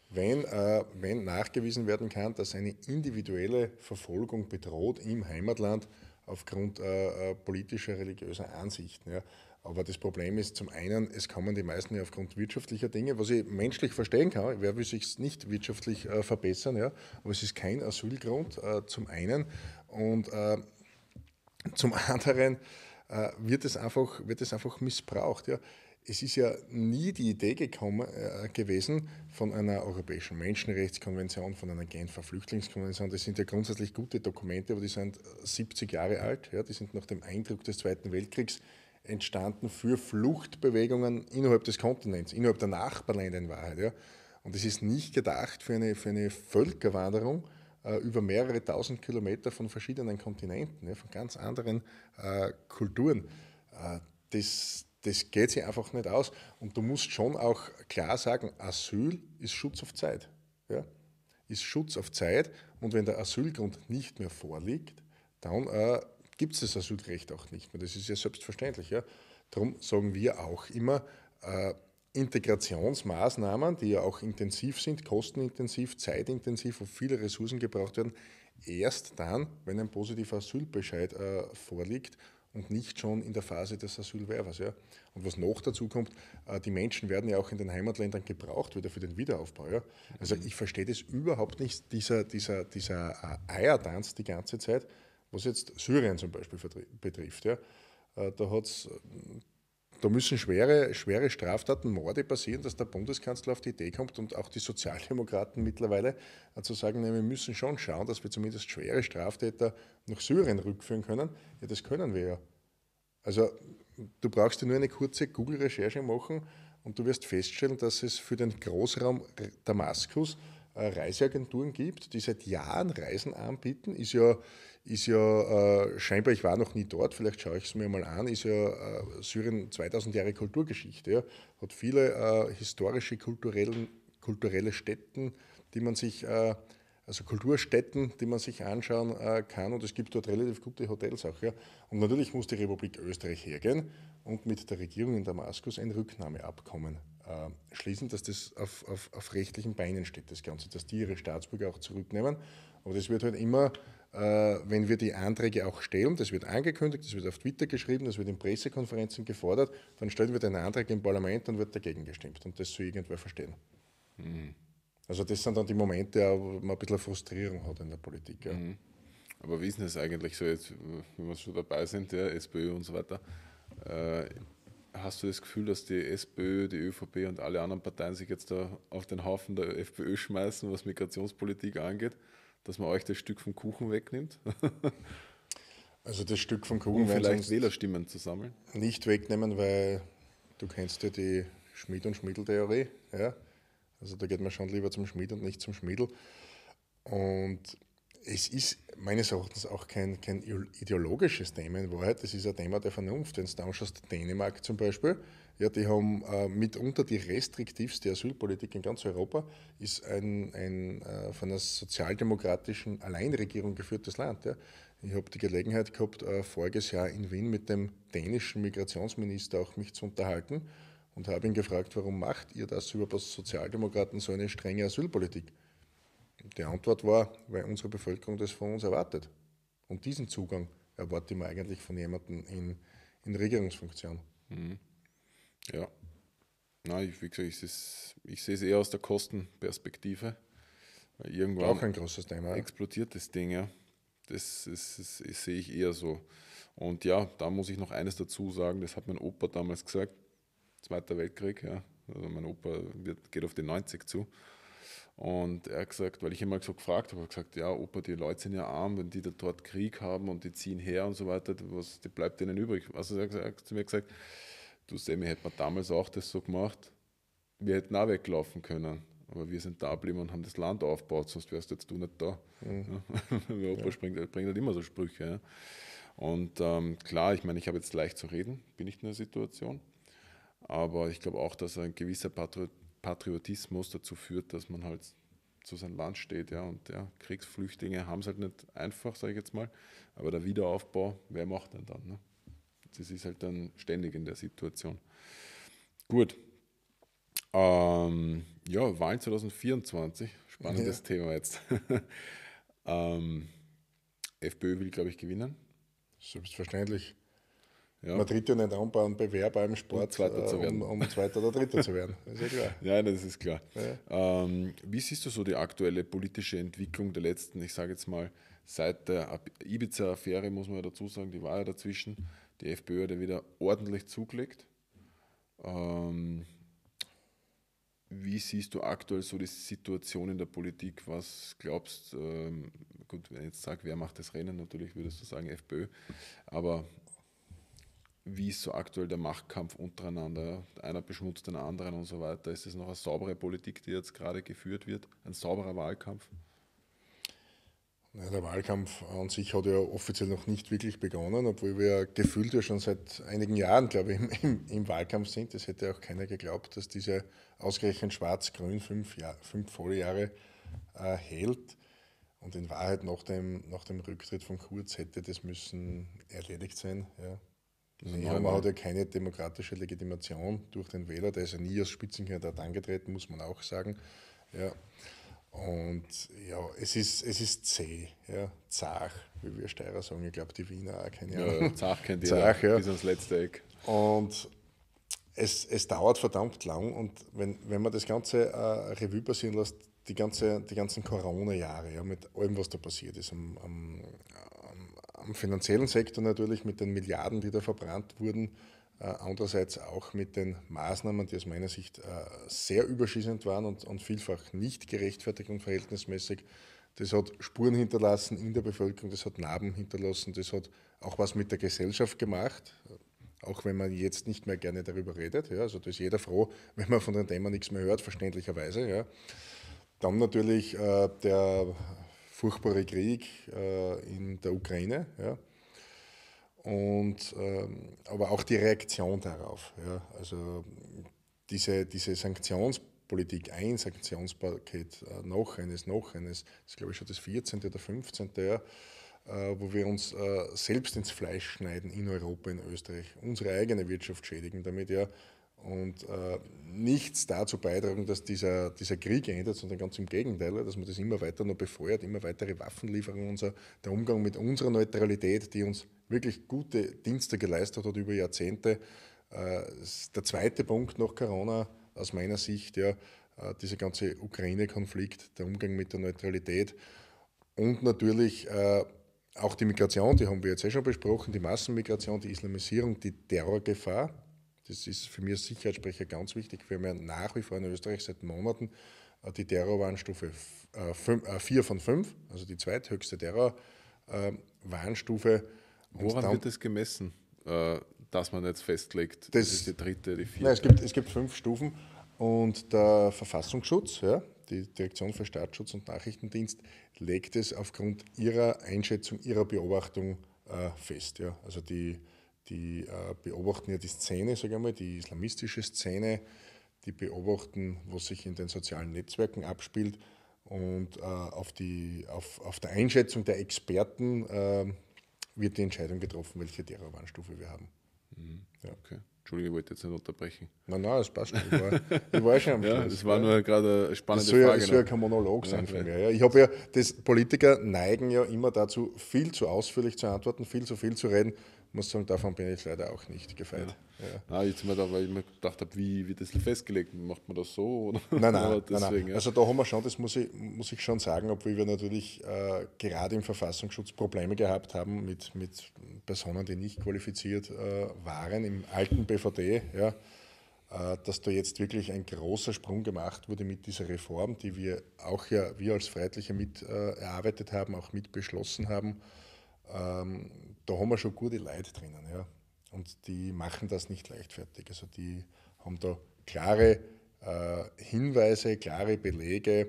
wenn, äh, wenn nachgewiesen werden kann, dass eine individuelle Verfolgung bedroht im Heimatland aufgrund äh, äh politischer, religiöser Ansichten. Ja. Aber das Problem ist zum einen, es kommen die meisten ja aufgrund wirtschaftlicher Dinge, was ich menschlich verstehen kann. Wer will sich nicht wirtschaftlich äh, verbessern? Ja? Aber es ist kein Asylgrund äh, zum einen. Und äh, zum anderen äh, wird, es einfach, einfach missbraucht. Ja? Es ist ja nie die Idee gekommen, äh, gewesen von einer Europäischen Menschenrechtskonvention, von einer Genfer Flüchtlingskonvention. Das sind ja grundsätzlich gute Dokumente, aber die sind 70 äh, Jahre alt. Ja? Die sind nach dem Eindruck des Zweiten Weltkriegs entstanden für Fluchtbewegungen innerhalb des Kontinents, innerhalb der Nachbarländer in Wahrheit. Ja? Und es ist nicht gedacht für eine, für eine Völkerwanderung, äh, über mehrere tausend Kilometer von verschiedenen Kontinenten, von ganz anderen äh, Kulturen. Äh, das, das geht sich einfach nicht aus. Und du musst schon auch klar sagen, Asyl ist Schutz auf Zeit. Ja? Ist Schutz auf Zeit. Und wenn der Asylgrund nicht mehr vorliegt, dann äh, gibt es das Asylrecht auch nicht mehr. Das ist ja selbstverständlich. Ja? Darum sagen wir auch immer, äh, Integrationsmaßnahmen, die ja auch intensiv sind, kostenintensiv, zeitintensiv, wo viele Ressourcen gebraucht werden, erst dann, wenn ein positiver Asylbescheid äh, vorliegt und nicht schon in der Phase des Asylwerbers. Ja. Und was noch dazu kommt, äh, die Menschen werden ja auch in den Heimatländern gebraucht wieder für den Wiederaufbau. Ja. Also ich verstehe das überhaupt nicht, dieser, dieser, dieser äh, Eiertanz die ganze Zeit, was jetzt Syrien zum Beispiel betrifft. Ja. Äh, da hat es äh, da müssen schwere, schwere Straftaten, Morde passieren, dass der Bundeskanzler auf die Idee kommt und auch die Sozialdemokraten mittlerweile äh, zu sagen, nein, wir müssen schon schauen, dass wir zumindest schwere Straftäter nach Syrien rückführen können. Ja, das können wir ja. Also du brauchst dir nur eine kurze Google-Recherche machen und du wirst feststellen, dass es für den Großraum Damaskus äh, Reiseagenturen gibt, die seit Jahren Reisen anbieten. Ist ja ist ja äh, scheinbar, ich war noch nie dort, vielleicht schaue ich es mir mal an, ist ja äh, Syrien 2000 Jahre Kulturgeschichte, ja, hat viele äh, historische kulturellen, kulturelle Stätten, die man sich, äh, also Kulturstätten, die man sich anschauen äh, kann und es gibt dort relativ gute Hotels auch. Ja. Und natürlich muss die Republik Österreich hergehen und mit der Regierung in Damaskus ein Rücknahmeabkommen äh, schließen, dass das auf, auf, auf rechtlichen Beinen steht, das Ganze, dass die ihre Staatsbürger auch zurücknehmen. Aber das wird halt immer äh, wenn wir die Anträge auch stellen, das wird angekündigt, das wird auf Twitter geschrieben, das wird in Pressekonferenzen gefordert, dann stellen wir den Antrag im Parlament, dann wird dagegen gestimmt und das soll irgendwer verstehen. Mhm. Also das sind dann die Momente, äh, wo man ein bisschen Frustrierung hat in der Politik. Ja. Mhm. Aber wie ist denn das eigentlich so jetzt, wenn wir schon dabei sind, ja, SPÖ und so weiter, äh, hast du das Gefühl, dass die SPÖ, die ÖVP und alle anderen Parteien sich jetzt da auf den Haufen der FPÖ schmeißen, was Migrationspolitik angeht? dass man euch das Stück vom Kuchen wegnimmt? also das Stück vom Kuchen. Um vielleicht Wählerstimmen zu sammeln? Nicht wegnehmen, weil du kennst ja die Schmied- und Schmiedeltheorie. Ja? Also da geht man schon lieber zum Schmied und nicht zum Schmiedel. Und es ist meines Erachtens auch kein, kein ideologisches Thema in Wahrheit. Es ist ein Thema der Vernunft. Wenn du anschaust, Dänemark zum Beispiel, ja, die haben äh, mitunter die restriktivste Asylpolitik in ganz Europa, ist ein, ein äh, von einer sozialdemokratischen Alleinregierung geführtes Land. Ja. Ich habe die Gelegenheit gehabt, äh, voriges Jahr in Wien mit dem dänischen Migrationsminister auch mich zu unterhalten und habe ihn gefragt, warum macht ihr das über das Sozialdemokraten so eine strenge Asylpolitik? Die Antwort war, weil unsere Bevölkerung das von uns erwartet. Und diesen Zugang erwarte ich mir eigentlich von jemandem in, in Regierungsfunktion. Mhm. Ja. Nein, wie gesagt, ich sehe es eher aus der Kostenperspektive. Irgendwann Auch ein großes Thema. Explodiert das Ding, ja. Das, ist, das, das sehe ich eher so. Und ja, da muss ich noch eines dazu sagen, das hat mein Opa damals gesagt, Zweiter Weltkrieg, ja. Also mein Opa wird, geht auf die 90 zu. Und er hat gesagt, weil ich immer so gefragt habe, er gesagt, ja, Opa, die Leute sind ja arm, wenn die da dort Krieg haben und die ziehen her und so weiter, was die bleibt denen übrig? Was hat er hat zu mir gesagt, Du Sammy, hätten wir damals auch das so gemacht, wir hätten auch weglaufen können. Aber wir sind da geblieben und haben das Land aufgebaut, sonst wärst jetzt du nicht da. Mhm. Ja. Mein ja. springt, bringt halt immer so Sprüche. Ja. Und ähm, klar, ich meine, ich habe jetzt leicht zu reden, bin ich in der Situation. Aber ich glaube auch, dass ein gewisser Patriotismus dazu führt, dass man halt zu seinem Land steht. Ja. Und ja, Kriegsflüchtlinge haben es halt nicht einfach, sage ich jetzt mal. Aber der Wiederaufbau, wer macht denn dann? Ne? das ist halt dann ständig in der Situation. Gut. Ähm, ja, Wahlen 2024, spannendes ja. Thema jetzt. ähm, FPÖ will, glaube ich, gewinnen. Selbstverständlich. Ja. Man tritt ja nicht an bei einem Bewerber im Sport, um Zweiter, äh, zu werden. Um, um Zweiter oder Dritter zu werden. Das ist ja klar. Ja, das ist klar. Ja. Ähm, wie siehst du so die aktuelle politische Entwicklung der letzten, ich sage jetzt mal, seit der Ibiza-Affäre, muss man ja dazu sagen, die war ja dazwischen, die FPÖ hat ja wieder ordentlich zugelegt. Ähm, wie siehst du aktuell so die Situation in der Politik? Was glaubst ähm, Gut, wenn ich jetzt sage, wer macht das Rennen, natürlich würdest du sagen FPÖ. Aber wie ist so aktuell der Machtkampf untereinander? Einer beschmutzt den anderen und so weiter. Ist es noch eine saubere Politik, die jetzt gerade geführt wird? Ein sauberer Wahlkampf? Der Wahlkampf an sich hat ja offiziell noch nicht wirklich begonnen, obwohl wir gefühlt ja schon seit einigen Jahren, glaube ich, im, im, im Wahlkampf sind. Das hätte auch keiner geglaubt, dass diese ausgerechnet schwarz-grün fünf, fünf volle Jahre äh, hält. Und in Wahrheit nach dem, nach dem Rücktritt von Kurz hätte das müssen erledigt sein. Ja. Also Nehammer hat ja keine demokratische Legitimation durch den Wähler, der ist ja nie als Spitzenkandidat angetreten, muss man auch sagen. Ja. Und ja, es ist, es ist zäh, ja, zach, wie wir Steirer sagen. Ich glaube, die Wiener auch, keine Ahnung. Ja, zach kennt zach, jeder, ja. bis ans letzte Eck. Und es, es dauert verdammt lang und wenn, wenn man das Ganze äh, Revue passieren lässt, die, ganze, die ganzen Corona-Jahre, ja, mit allem, was da passiert ist, am, am, am, am finanziellen Sektor natürlich, mit den Milliarden, die da verbrannt wurden, äh, andererseits auch mit den Maßnahmen, die aus meiner Sicht äh, sehr überschießend waren und, vielfach nicht gerechtfertigt und verhältnismäßig. Das hat Spuren hinterlassen in der Bevölkerung, das hat Narben hinterlassen, das hat auch was mit der Gesellschaft gemacht, auch wenn man jetzt nicht mehr gerne darüber redet. Ja, also da ist jeder froh, wenn man von den Themen nichts mehr hört, verständlicherweise. Ja. Dann natürlich äh, der furchtbare Krieg äh, in der Ukraine. Ja und, ähm, aber auch die Reaktion darauf. Ja? Also diese, diese Sanktionspolitik, ein Sanktionspaket, äh, noch eines, noch eines, ist glaube ich schon das 14. oder 15. Ja, äh, wo wir uns äh, selbst ins Fleisch schneiden in Europa, in Österreich, unsere eigene Wirtschaft schädigen damit. Ja? Und äh, nichts dazu beitragen, dass dieser, dieser Krieg endet, sondern ganz im Gegenteil, dass man das immer weiter noch befeuert, immer weitere Waffenlieferungen, unser, der Umgang mit unserer Neutralität, die uns wirklich gute Dienste geleistet hat über Jahrzehnte. Äh, der zweite Punkt nach Corona aus meiner Sicht, ja, äh, dieser ganze Ukraine-Konflikt, der Umgang mit der Neutralität und natürlich äh, auch die Migration, die haben wir jetzt eh schon besprochen, die Massenmigration, die Islamisierung, die Terrorgefahr, das ist für mich als Sicherheitssprecher ganz wichtig. Wir haben ja nach wie vor in Österreich seit Monaten äh, die Terrorwarnstufe 4 äh, äh, von 5, also die zweithöchste Terrorwarnstufe. Woran wird das gemessen, dass man jetzt festlegt, das, das ist die dritte, die vierte? Nein, es, gibt, es gibt fünf Stufen und der Verfassungsschutz, ja, die Direktion für Staatsschutz und Nachrichtendienst, legt es aufgrund ihrer Einschätzung, ihrer Beobachtung fest. Ja. Also die die äh, beobachten ja die Szene, sage ich mal, die islamistische Szene, die beobachten, was sich in den sozialen Netzwerken abspielt und äh, auf, die, auf, auf der Einschätzung der Experten äh, wird die Entscheidung getroffen, welche Terrorwarnstufe wir haben. Mhm. Ja. Okay. Entschuldige, ich wollte jetzt nicht unterbrechen. Nein, nein, es passt schon. Ich war, ich war schon am Schluss. ja, das war nur gerade eine spannende das Frage. Ja, das soll ja kein Monolog sein von mir. Ja. Ich habe ja, das, Politiker neigen ja immer dazu, viel zu ausführlich zu antworten, viel zu viel zu reden muss sagen, davon bin ich leider auch nicht gefeiert. Ja. Ja. Ah, jetzt weil ich mir gedacht habe, wie wird das festgelegt? Macht man das so? Oder? Nein, nein, deswegen, nein, nein. Also da haben wir schon, das muss ich, muss ich schon sagen, obwohl wir natürlich äh, gerade im Verfassungsschutz Probleme gehabt haben mit, mit Personen, die nicht qualifiziert äh, waren im alten BVD, ja, äh, dass da jetzt wirklich ein großer Sprung gemacht wurde mit dieser Reform, die wir auch ja, wir als Freiheitliche mit äh, erarbeitet haben, auch mit beschlossen haben. Ähm, da haben wir schon gute Leute drinnen. Ja. Und die machen das nicht leichtfertig. Also die haben da klare äh, Hinweise, klare Belege.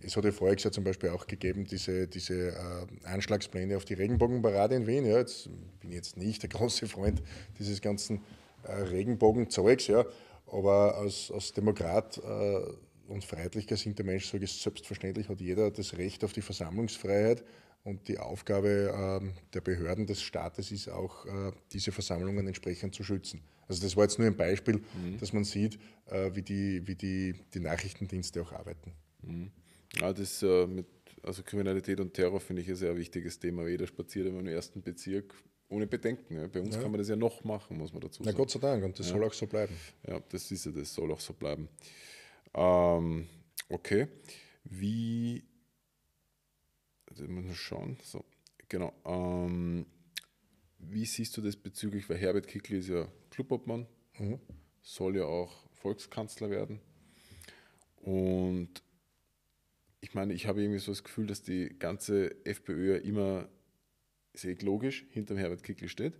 Es hat ja vorher gesagt, zum Beispiel auch gegeben, diese, diese äh, Anschlagspläne auf die Regenbogenparade in Wien. Ja, jetzt bin ich jetzt nicht der große Freund dieses ganzen äh, Regenbogenzeugs, ja, aber als, als Demokrat äh, und freiheitlich gesinnter Mensch sage ich, selbstverständlich hat jeder das Recht auf die Versammlungsfreiheit und die Aufgabe ähm, der Behörden des Staates ist auch, äh, diese Versammlungen entsprechend zu schützen. Also das war jetzt nur ein Beispiel, mhm. dass man sieht, äh, wie, die, wie die, die Nachrichtendienste auch arbeiten. Mhm. Ja, das äh, mit, also Kriminalität und Terror finde ich ein sehr wichtiges Thema. Jeder spaziert immer im ersten Bezirk ohne Bedenken. Bei uns ja. kann man das ja noch machen, muss man dazu sagen. Na Gott sei Dank, und das ja. soll auch so bleiben. Ja, das ist ja, das soll auch so bleiben. Ähm, okay. Wie da müssen wir schauen. So, genau. Ähm, wie siehst du das bezüglich, weil Herbert Kickl ist ja Clubobmann, mhm. soll ja auch Volkskanzler werden. Und ich meine, ich habe irgendwie so das Gefühl, dass die ganze FPÖ ja immer, ist eh logisch, hinterm Herbert Kickl steht.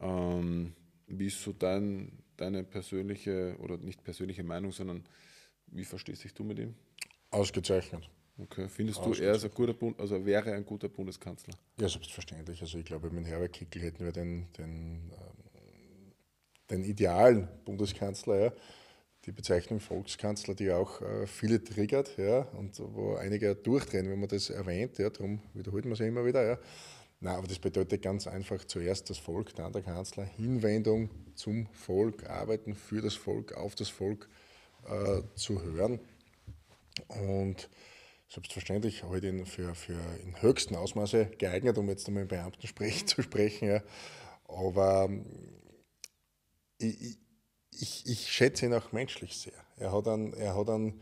Ähm, wie ist so dein, deine persönliche, oder nicht persönliche Meinung, sondern wie verstehst dich du mit ihm? Ausgezeichnet. Okay, findest du, er ist ein guter Bund, also wäre ein guter Bundeskanzler? Ja, selbstverständlich. Also ich glaube, mit Herbert Kickel hätten wir den, den, ähm, den idealen Bundeskanzler, ja. Die Bezeichnung Volkskanzler, die auch äh, viele triggert, ja, und wo einige durchdrehen, wenn man das erwähnt, ja, darum wiederholt man es ja immer wieder, ja. Nein, aber das bedeutet ganz einfach zuerst das Volk, dann der Kanzler, Hinwendung zum Volk, arbeiten für das Volk, auf das Volk äh, zu hören. Und selbstverständlich heute in, für, für in höchstem Ausmaße geeignet, um jetzt einmal im Beamtensprech zu sprechen. Ja. Aber ähm, ich, ich, ich, schätze ihn auch menschlich sehr. Er hat einen, er hat einen,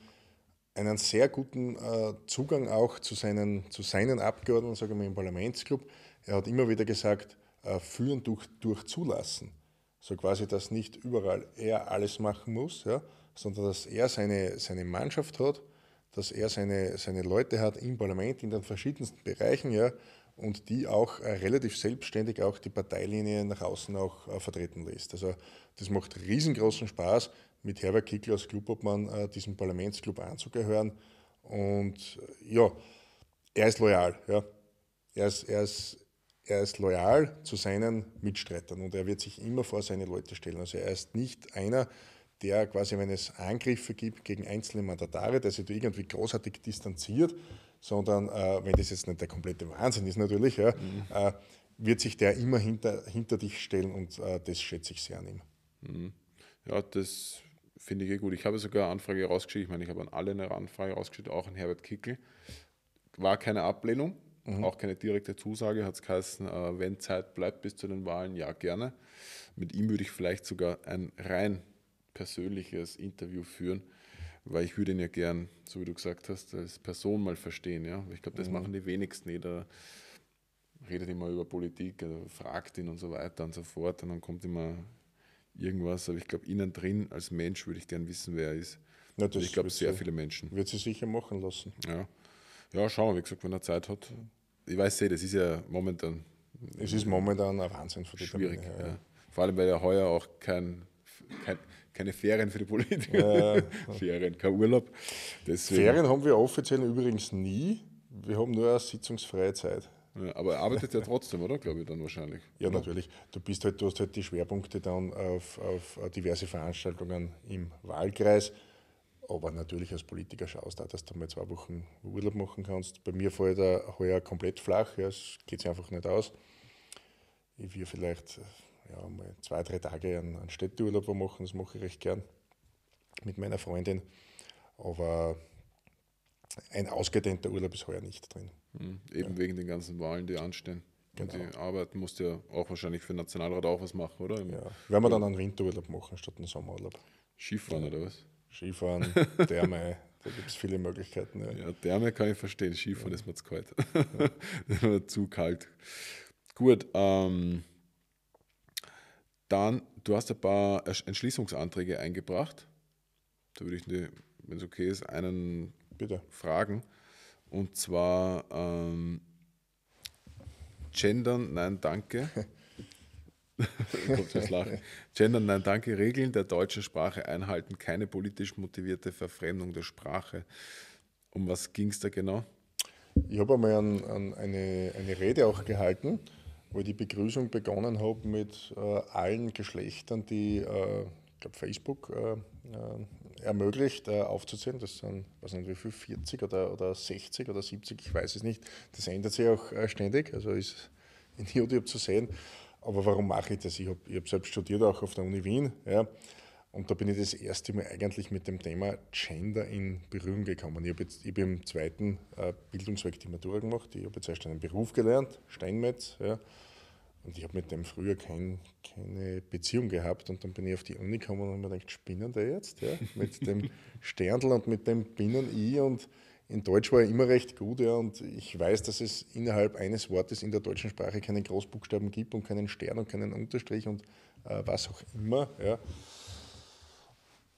einen sehr guten äh, Zugang auch zu seinen, zu seinen Abgeordneten, sagen wir im Parlamentsclub. Er hat immer wieder gesagt, äh, führen durch, durch Zulassen. So quasi, dass nicht überall er alles machen muss, ja, sondern dass er seine, seine Mannschaft hat dass er seine, seine Leute hat im Parlament in den verschiedensten Bereichen, ja, und die auch äh, relativ selbstständig auch die Parteilinie nach außen auch äh, vertreten lässt. Also das macht riesengroßen Spaß, mit Herbert Kickl als Clubobmann äh, diesem Parlamentsclub anzugehören. Und äh, ja, er ist loyal. Ja. Er, ist, er, ist, er ist loyal zu seinen Mitstreitern und er wird sich immer vor seine Leute stellen. Also er ist nicht einer, der quasi, wenn es Angriffe gibt gegen einzelne Mandatare, der sich da irgendwie großartig distanziert, sondern äh, wenn das jetzt nicht der komplette Wahnsinn ist natürlich, ja, mhm. äh, wird sich der immer hinter, hinter dich stellen und äh, das schätze ich sehr an ihm. Mhm. Ja, das finde ich eh gut. Ich habe sogar eine Anfrage rausgeschickt, ich meine, ich habe an alle eine Anfrage rausgeschickt, auch an Herbert Kickel. War keine Ablehnung, Mhm. Auch keine direkte Zusage, hat es geheißen, äh, wenn Zeit bleibt bis zu den Wahlen, ja gerne. Mit ihm würde ich vielleicht sogar ein rein persönliches Interview führen, weil ich würde ihn ja gern, so wie du gesagt hast, als Person mal verstehen. Ja? Ich glaube, das mhm. machen die wenigsten. Jeder eh, redet immer über Politik, also fragt ihn und so weiter und so fort. Und dann kommt immer irgendwas. Aber ich glaube, innen drin als Mensch würde ich gern wissen, wer er ist. Ja, ich glaube, sehr sie, viele Menschen. Wird sie sicher machen lassen. Ja, ja schauen wir, wie gesagt, wenn er Zeit hat. Ich weiß eh, das ist ja momentan. Es ist momentan ein Wahnsinn für die Schwierig. Ja. Vor allem, weil er heuer auch kein kein, keine Ferien für die Politiker. Äh, Ferien, kein Urlaub. Deswegen. Ferien haben wir offiziell übrigens nie. Wir haben nur eine sitzungsfreie Zeit. Ja, aber er arbeitet ja trotzdem, oder? Glaube ich dann wahrscheinlich. Ja, oder? natürlich. Du, bist halt, du hast halt die Schwerpunkte dann auf, auf diverse Veranstaltungen im Wahlkreis. Aber natürlich als Politiker schaust du auch, dass du mal zwei Wochen Urlaub machen kannst. Bei mir fällt er heuer komplett flach. Ja, es geht sich einfach nicht aus. Ich will vielleicht ja, mal zwei, drei Tage einen, einen Städteurlaub machen. Das mache ich recht gern mit meiner Freundin. Aber ein ausgedehnter Urlaub ist heuer nicht drin. Mhm. Eben ja. wegen den ganzen Wahlen, die anstehen. Genau. Und die Arbeit musst du ja auch wahrscheinlich für den Nationalrat auch was machen, oder? ja, werden wir dann einen Winterurlaub machen statt einen Sommerurlaub. Skifahren ja. oder was? Skifahren, Therme, da gibt es viele Möglichkeiten. Ja. ja, Therme kann ich verstehen, Skifahren ja. ist mir zu kalt. Ja. zu kalt. Gut, ähm, dann, du hast ein paar Entschließungsanträge eingebracht. Da würde ich, wenn es okay ist, einen Bitte. fragen. Und zwar ähm, Gendern, nein, danke. Gendern, nein, danke. Regeln der deutschen Sprache einhalten, keine politisch motivierte Verfremdung der Sprache. Um was ging es da genau? Ich habe einmal an, an eine, eine Rede auch gehalten wo ich die Begrüßung begonnen habe mit äh, allen Geschlechtern, die äh, glaub, Facebook äh, äh ermöglicht, äh, aufzuzählen. Das sind, weiß nicht wie viel, 40 oder, oder 60 oder 70, ich weiß es nicht. Das ändert sich auch äh, ständig, also ist in YouTube zu sehen. Aber warum mache ich das? Ich habe hab selbst studiert, auch auf der Uni Wien. Ja. Und da bin ich das erste Mal eigentlich mit dem Thema Gender in Berührung gekommen. Ich habe hab im zweiten äh, Bildungsweg die Matura gemacht. Ich habe jetzt erst einen Beruf gelernt, Steinmetz. Ja. Und ich habe mit dem früher kein, keine Beziehung gehabt. Und dann bin ich auf die Uni gekommen und habe mir gedacht, spinnen da jetzt? Ja? Mit dem Sternl und mit dem Binnen-I. Und in Deutsch war er immer recht gut. Ja? Und ich weiß, dass es innerhalb eines Wortes in der deutschen Sprache keinen Großbuchstaben gibt und keinen Stern und keinen Unterstrich und äh, was auch immer. Ja?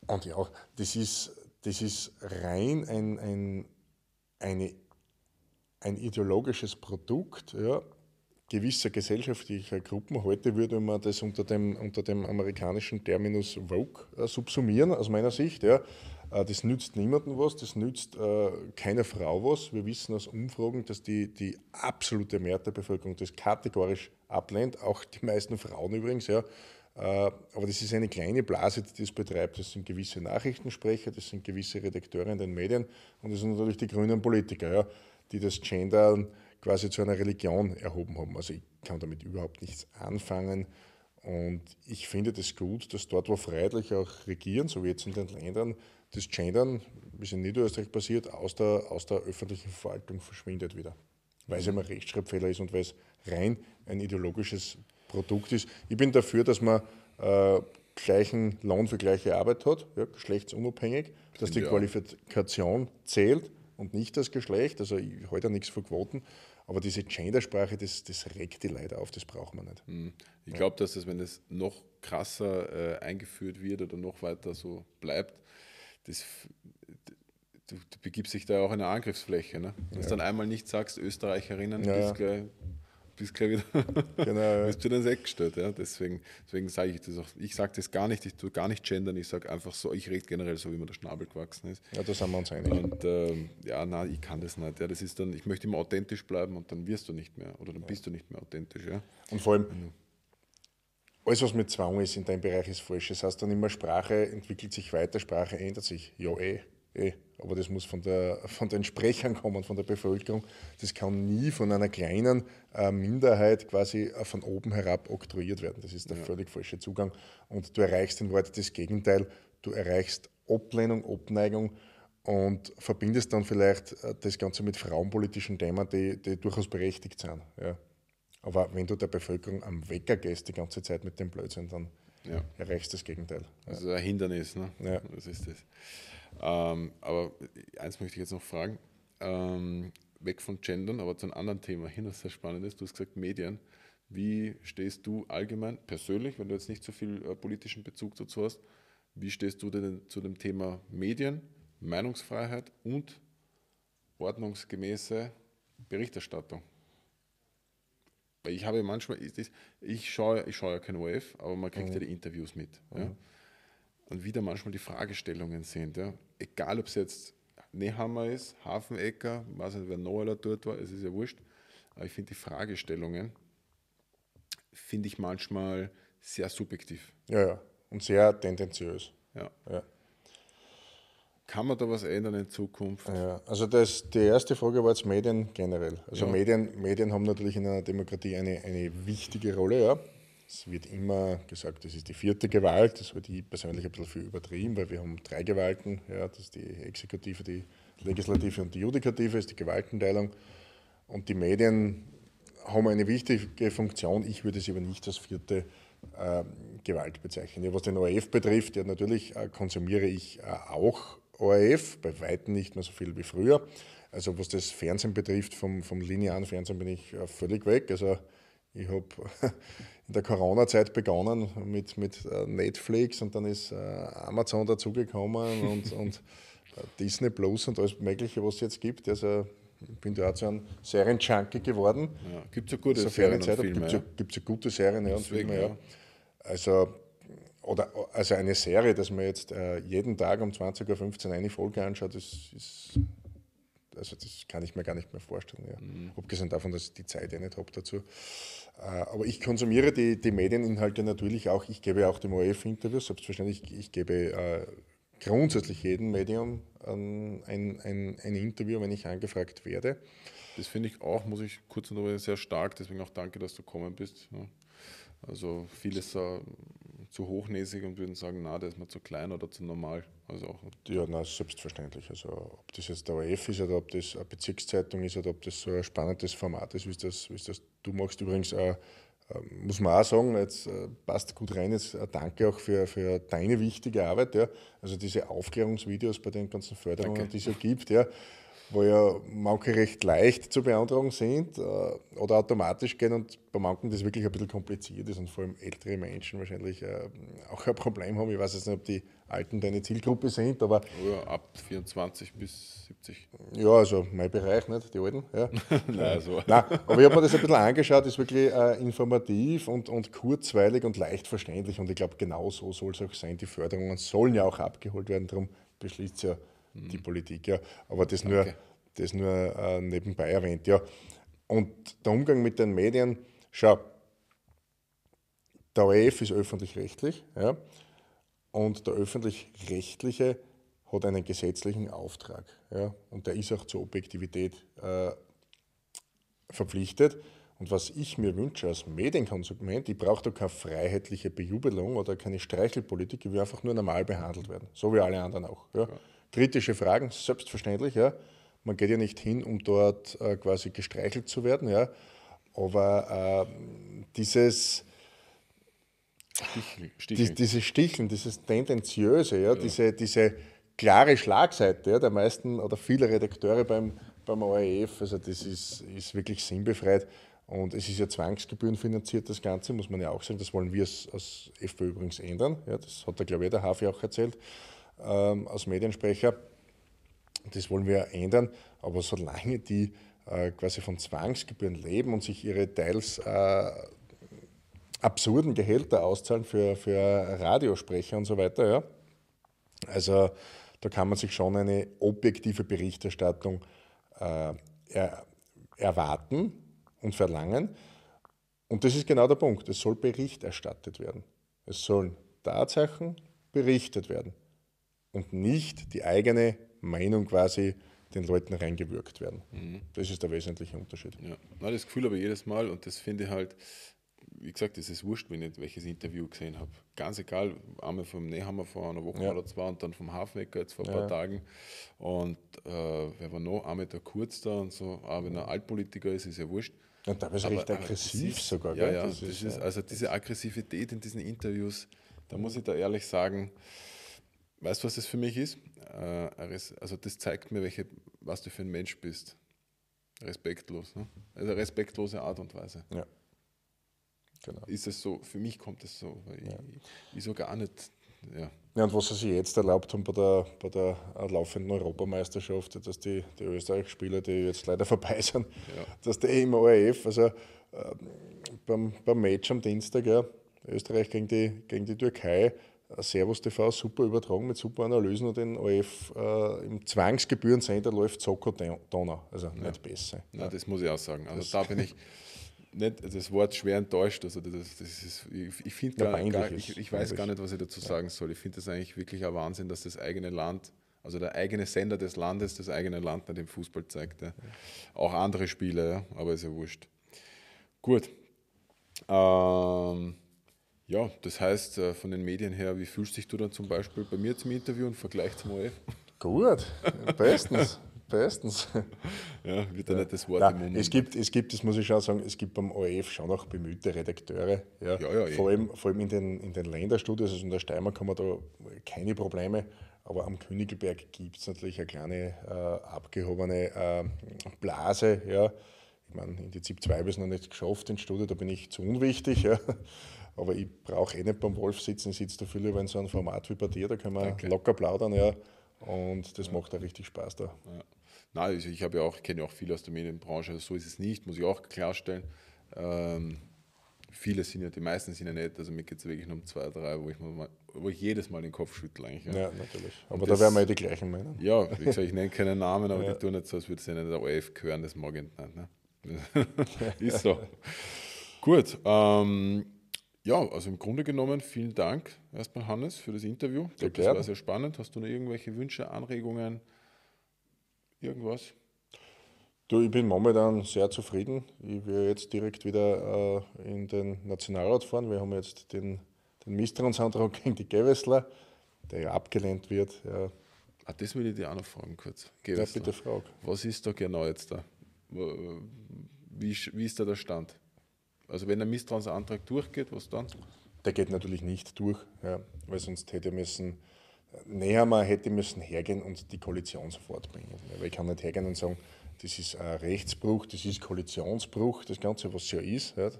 Und ja, das ist, das ist rein ein, ein, eine, ein ideologisches Produkt ja, gewisser gesellschaftlicher Gruppen. Heute würde man das unter dem, unter dem amerikanischen Terminus Vogue äh, subsumieren, aus meiner Sicht. Ja. Äh, das nützt niemandem was, das nützt äh, keiner Frau was. Wir wissen aus Umfragen, dass die, die absolute Mehrheit der Bevölkerung das kategorisch ablehnt, auch die meisten Frauen übrigens. Ja äh, aber das ist eine kleine Blase, die das betreibt. Das sind gewisse Nachrichtensprecher, das sind gewisse Redakteure in den Medien und das sind natürlich die grünen Politiker, ja, die das Gender quasi zu einer Religion erhoben haben. Also ich kann damit überhaupt nichts anfangen. Und ich finde das gut, dass dort, wo freiheitlich auch regieren, so wie jetzt in den Ländern, das Gendern, wie es in Niederösterreich passiert, aus der, aus der öffentlichen Verwaltung verschwindet wieder. Weil es mhm. immer Rechtschreibfehler ist und weil es rein ein ideologisches Produkt ist. Ich bin dafür, dass man äh, gleichen Lohn für gleiche Arbeit hat, ja, geschlechtsunabhängig, dass die Qualifikation zählt und nicht das Geschlecht. Also ich halte nichts von Quoten. Aber diese Gendersprache, das, das regt die Leute auf, das braucht man nicht. Hm. Ich glaube, dass das, wenn es noch krasser äh, eingeführt wird oder noch weiter so bleibt, das, du, du begibst dich da auch in eine Angriffsfläche. Ne? Dass ja. dann einmal nicht sagst, Österreicherinnen ja. ist gleich bist gleich wieder, genau, bist du dann weggestellt. Ja? Deswegen, deswegen sage ich das auch. Ich sage das gar nicht, ich tue gar nicht gendern, ich sage einfach so, ich rede generell so, wie mir der Schnabel gewachsen ist. Ja, da sind wir uns einig. Und ähm, ja, nein, ich kann das nicht. Ja, das ist dann, ich möchte immer authentisch bleiben und dann wirst du nicht mehr oder dann ja. bist du nicht mehr authentisch. Ja? Und vor allem, mhm. alles, was mit Zwang ist in deinem Bereich, ist falsch. Das heißt dann immer, Sprache entwickelt sich weiter, Sprache ändert sich. Ja, eh, eh aber das muss von, der, von den Sprechern kommen, von der Bevölkerung. Das kann nie von einer kleinen äh, Minderheit quasi äh, von oben herab oktroyiert werden. Das ist der ja. völlig falsche Zugang. Und du erreichst in Wahrheit das Gegenteil. Du erreichst Ablehnung, Obneigung und verbindest dann vielleicht äh, das Ganze mit frauenpolitischen Themen, die, die durchaus berechtigt sind. Ja. Aber wenn du der Bevölkerung am Wecker gehst die ganze Zeit mit dem Blödsinn, dann ja. erreichst du das Gegenteil. Ja. Also ein Hindernis, ne? Ja. Das ist das. Ähm, aber eins möchte ich jetzt noch fragen. Ähm, weg von Gendern, aber zu einem anderen Thema hin, das sehr spannend ist. Du hast gesagt Medien. Wie stehst du allgemein, persönlich, wenn du jetzt nicht so viel äh, politischen Bezug dazu hast, wie stehst du denn zu dem Thema Medien, Meinungsfreiheit und ordnungsgemäße Berichterstattung? Weil ich habe manchmal, ich, ich, schaue, ich schaue ja kein Wave, aber man kriegt mhm. ja die Interviews mit. Ja? Mhm. Und wieder manchmal die Fragestellungen sind. Ja? egal ob es jetzt Nehammer ist, Hafenecker, weiß nicht, wer Noah dort war, es ist ja wurscht. Aber ich finde die Fragestellungen, finde ich manchmal sehr subjektiv. Ja, ja. Und sehr tendenziös. Ja. ja. Kann man da was ändern in Zukunft? Ja, also das, die erste Frage war jetzt Medien generell. Also ja. Medien, Medien haben natürlich in einer Demokratie eine, eine wichtige Rolle, ja. Es wird immer gesagt, das ist die vierte Gewalt. Das halte ich persönlich ein bisschen für übertrieben, weil wir haben drei Gewalten. Ja, das ist die Exekutive, die Legislative und die Judikative, das ist die Gewaltenteilung. Und die Medien haben eine wichtige Funktion. Ich würde es aber nicht als vierte äh, Gewalt bezeichnen. Ja, was den ORF betrifft, ja, natürlich äh, konsumiere ich äh, auch ORF, bei Weitem nicht mehr so viel wie früher. Also was das Fernsehen betrifft, vom, vom linearen Fernsehen bin ich äh, völlig weg. Also ich habe in der Corona-Zeit begonnen mit, mit äh, Netflix und dann ist äh, Amazon dazugekommen und, und äh, Disney Plus und alles Mögliche, was es jetzt gibt. Also ich bin da auch zu einem Serien-Junkie geworden. Ja, gibt es ja gute so Serien Zeit, und Filme. Gibt es ja, ja gute Serien Deswegen, und Filme, ja. Also, oder, also eine Serie, dass man jetzt äh, jeden Tag um 20.15 Uhr eine Folge anschaut, das ist also das kann ich mir gar nicht mehr vorstellen. Ja. Mhm. Abgesehen davon, dass ich die Zeit ja eh nicht habe dazu. Äh, aber ich konsumiere die, die Medieninhalte natürlich auch. Ich gebe auch dem ORF Interviews, selbstverständlich. Ich, ich gebe äh, grundsätzlich jedem Medium ein, ein, ein, Interview, wenn ich angefragt werde. Das finde ich auch, muss ich kurz unterbrechen, sehr stark. Deswegen auch danke, dass du gekommen bist. Also vieles äh, zu hochnäsig und würden sagen, na, der ist mir zu klein oder zu normal. Also auch ja, na, selbstverständlich. Also ob das jetzt der ORF ist oder ob das eine Bezirkszeitung ist oder ob das so ein spannendes Format ist, wie das, wie das du machst. Übrigens, äh, äh, muss man auch sagen, jetzt äh, passt gut rein, jetzt äh, danke auch für, für deine wichtige Arbeit. Ja. Also diese Aufklärungsvideos bei den ganzen Förderungen, die es ja gibt. Ja wo ja manche recht leicht zu beantragen sind äh, oder automatisch gehen und bei manchen das wirklich ein bisschen kompliziert ist und vor allem ältere Menschen wahrscheinlich äh, auch ein Problem haben. Ich weiß jetzt nicht, ob die Alten deine Zielgruppe sind, aber. ja, ab 24 bis 70. Ja, also mein Bereich, nicht? Die Alten, ja. Nein, so. Nein, aber ich habe mir das ein bisschen angeschaut, ist wirklich äh, informativ und, und kurzweilig und leicht verständlich und ich glaube, genau so soll es auch sein. Die Förderungen sollen ja auch abgeholt werden, darum beschließt ja die mhm. Politik. Ja. Aber das Danke. nur, das nur äh, nebenbei erwähnt. Ja. Und der Umgang mit den Medien, schau, der ORF ist öffentlich-rechtlich ja, und der öffentlich-rechtliche hat einen gesetzlichen Auftrag. Ja, und der ist auch zur Objektivität äh, verpflichtet. Und was ich mir wünsche als Medienkonsument, ich brauche da keine freiheitliche Bejubelung oder keine Streichelpolitik, ich will einfach nur normal behandelt werden, so wie alle anderen auch. Ja. Kritische Fragen, selbstverständlich, ja. Man geht ja nicht hin, um dort äh, quasi gestreichelt zu werden, ja. Aber äh, dieses, Sticheln, Sticheln. Die, diese Sticheln, dieses Tendenziöse, ja, ja. Diese, diese klare Schlagseite ja, der meisten oder vieler Redakteure beim, beim ORF, also das ist, ist wirklich sinnbefreit. Und es ist ja zwangsgebührenfinanziert, das Ganze, muss man ja auch sagen. Das wollen wir als, als FPÖ übrigens ändern. Ja, das hat der, glaube ich, der Hafi auch erzählt ähm, als Mediensprecher. Das wollen wir ändern, aber solange die äh, quasi von Zwangsgebühren leben und sich ihre teils äh, absurden Gehälter auszahlen für, für Radiosprecher und so weiter, ja. Also da kann man sich schon eine objektive Berichterstattung äh, er, erwarten und verlangen. Und das ist genau der Punkt. Es soll Bericht erstattet werden. Es sollen Tatsachen berichtet werden und nicht die eigene Meinung quasi den Leuten reingewirkt werden. Mhm. Das ist der wesentliche Unterschied. Ja. Nein, das Gefühl aber jedes Mal und das finde ich halt, wie gesagt, es ist wurscht, wenn ich welches Interview gesehen habe. Ganz egal, einmal vom Nehammer vor einer Woche ja. oder zwei und dann vom Hafenwecker jetzt vor ein ja. paar Tagen. Und äh, wer war noch? Einmal der Kurz da und so. Aber wenn er Altpolitiker ist, ist ja wurscht. Und da ist recht aggressiv sogar. Ja, ja, das, das ist, ist, also diese Aggressivität in diesen Interviews, da muss ich da ehrlich sagen, Weißt du, was das für mich äh, ist? Also das zeigt mir, welche, was du für ein Mensch bist. Respektlos. Ne? Also respektlose Art und Weise. Ja. Genau. Ist es so, für mich kommt es so. Weil ja. ich, ich so gar nicht. Ja. ja, und was sie sich jetzt erlaubt haben bei der, bei der laufenden Europameisterschaft, dass die, die Österreich-Spieler, die jetzt leider vorbei sind, ja. dass die im ORF, also äh, beim, beim Match am Dienstag, ja, Österreich gegen die, gegen die Türkei, äh, Servus TV super übertragen mit super Analysen und den OF äh, im Zwangsgebührensender läuft Soko Donner, also ja. nicht besser. Nein, ja. das muss ich auch sagen. Also das da bin ich nicht, das Wort schwer enttäuscht. Also das, das ist, ich, ich finde ja, gar, gar ich, ich, weiß gar nicht, was ich dazu sagen soll. Ich finde das eigentlich wirklich ein Wahnsinn, dass das eigene Land, also der eigene Sender des Landes, das eigene Land nach dem Fußball zeigt. Ja. Auch andere Spiele, aber ist ja wurscht. Gut. Ähm, ja, das heißt, äh, von den Medien her, wie fühlst dich du dann zum Beispiel bei mir zum Interview und Vergleich zum OF? Eh? Gut, bestens. bestens. Ja, wird ja nicht das Wort Nein, im Moment. Es gibt, es gibt, das muss ich schon sagen, es gibt beim ORF schon auch bemühte Redakteure. Ja, ja, ja eh. vor, allem, vor allem in den, in den Länderstudios, also in der Steiermark haben wir da keine Probleme. Aber am Königelberg gibt es natürlich eine kleine äh, abgehobene äh, Blase. Ja. Ich meine, in die ZIP 2 habe ich es noch nicht geschafft, den Studio, da bin ich zu unwichtig. Ja. Aber ich brauche eh nicht beim Wolf sitzen, ich sitze da viel lieber in so einem Format wie bei dir, da können wir Danke. locker plaudern, ja. Und das ja. macht auch richtig Spaß da. Ja. Nein, also ich habe ja auch, kenne ja auch viel aus der Medienbranche, also so ist es nicht, muss ich auch klarstellen. Ähm, viele sind ja, die meisten sind ja nicht, also mir geht es wirklich nur um zwei, drei, wo ich, mal, wo ich jedes Mal den Kopf schüttle eigentlich. Ja, ja natürlich. Aber und da das, wären wir ja die gleichen Meinung. Ja, wie gesagt, ich nenne keinen Namen, aber ja. die tun nicht so, als würde es ja nicht der OF gehören, das mag ich nicht. Ne? ist so. Gut, ähm, ja, also im Grunde genommen vielen Dank erstmal, Hannes, für das Interview. Ich glaube, das war sehr spannend. Hast du noch irgendwelche Wünsche, Anregungen, irgendwas? Du, ich bin momentan sehr zufrieden. Ich will jetzt direkt wieder äh, in den Nationalrat fahren. Wir haben jetzt den, den Misstrauensantrag gegen die Gewessler, der ja abgelehnt wird. Ja. Ah, das will ich dir auch noch fragen kurz. Gewessler. Ja, bitte frag. Was ist da genau jetzt da? Äh, wie, wie ist da der Stand? Also wenn der Misstrauensantrag durchgeht, was dann? Der geht natürlich nicht durch, ja, weil sonst hätte er müssen, näher mal hätte müssen hergehen und die Koalition sofort bringen. Weil ich kann nicht hergehen und sagen, das ist ein Rechtsbruch, das ist Koalitionsbruch, das Ganze, was es ja ist. Ja,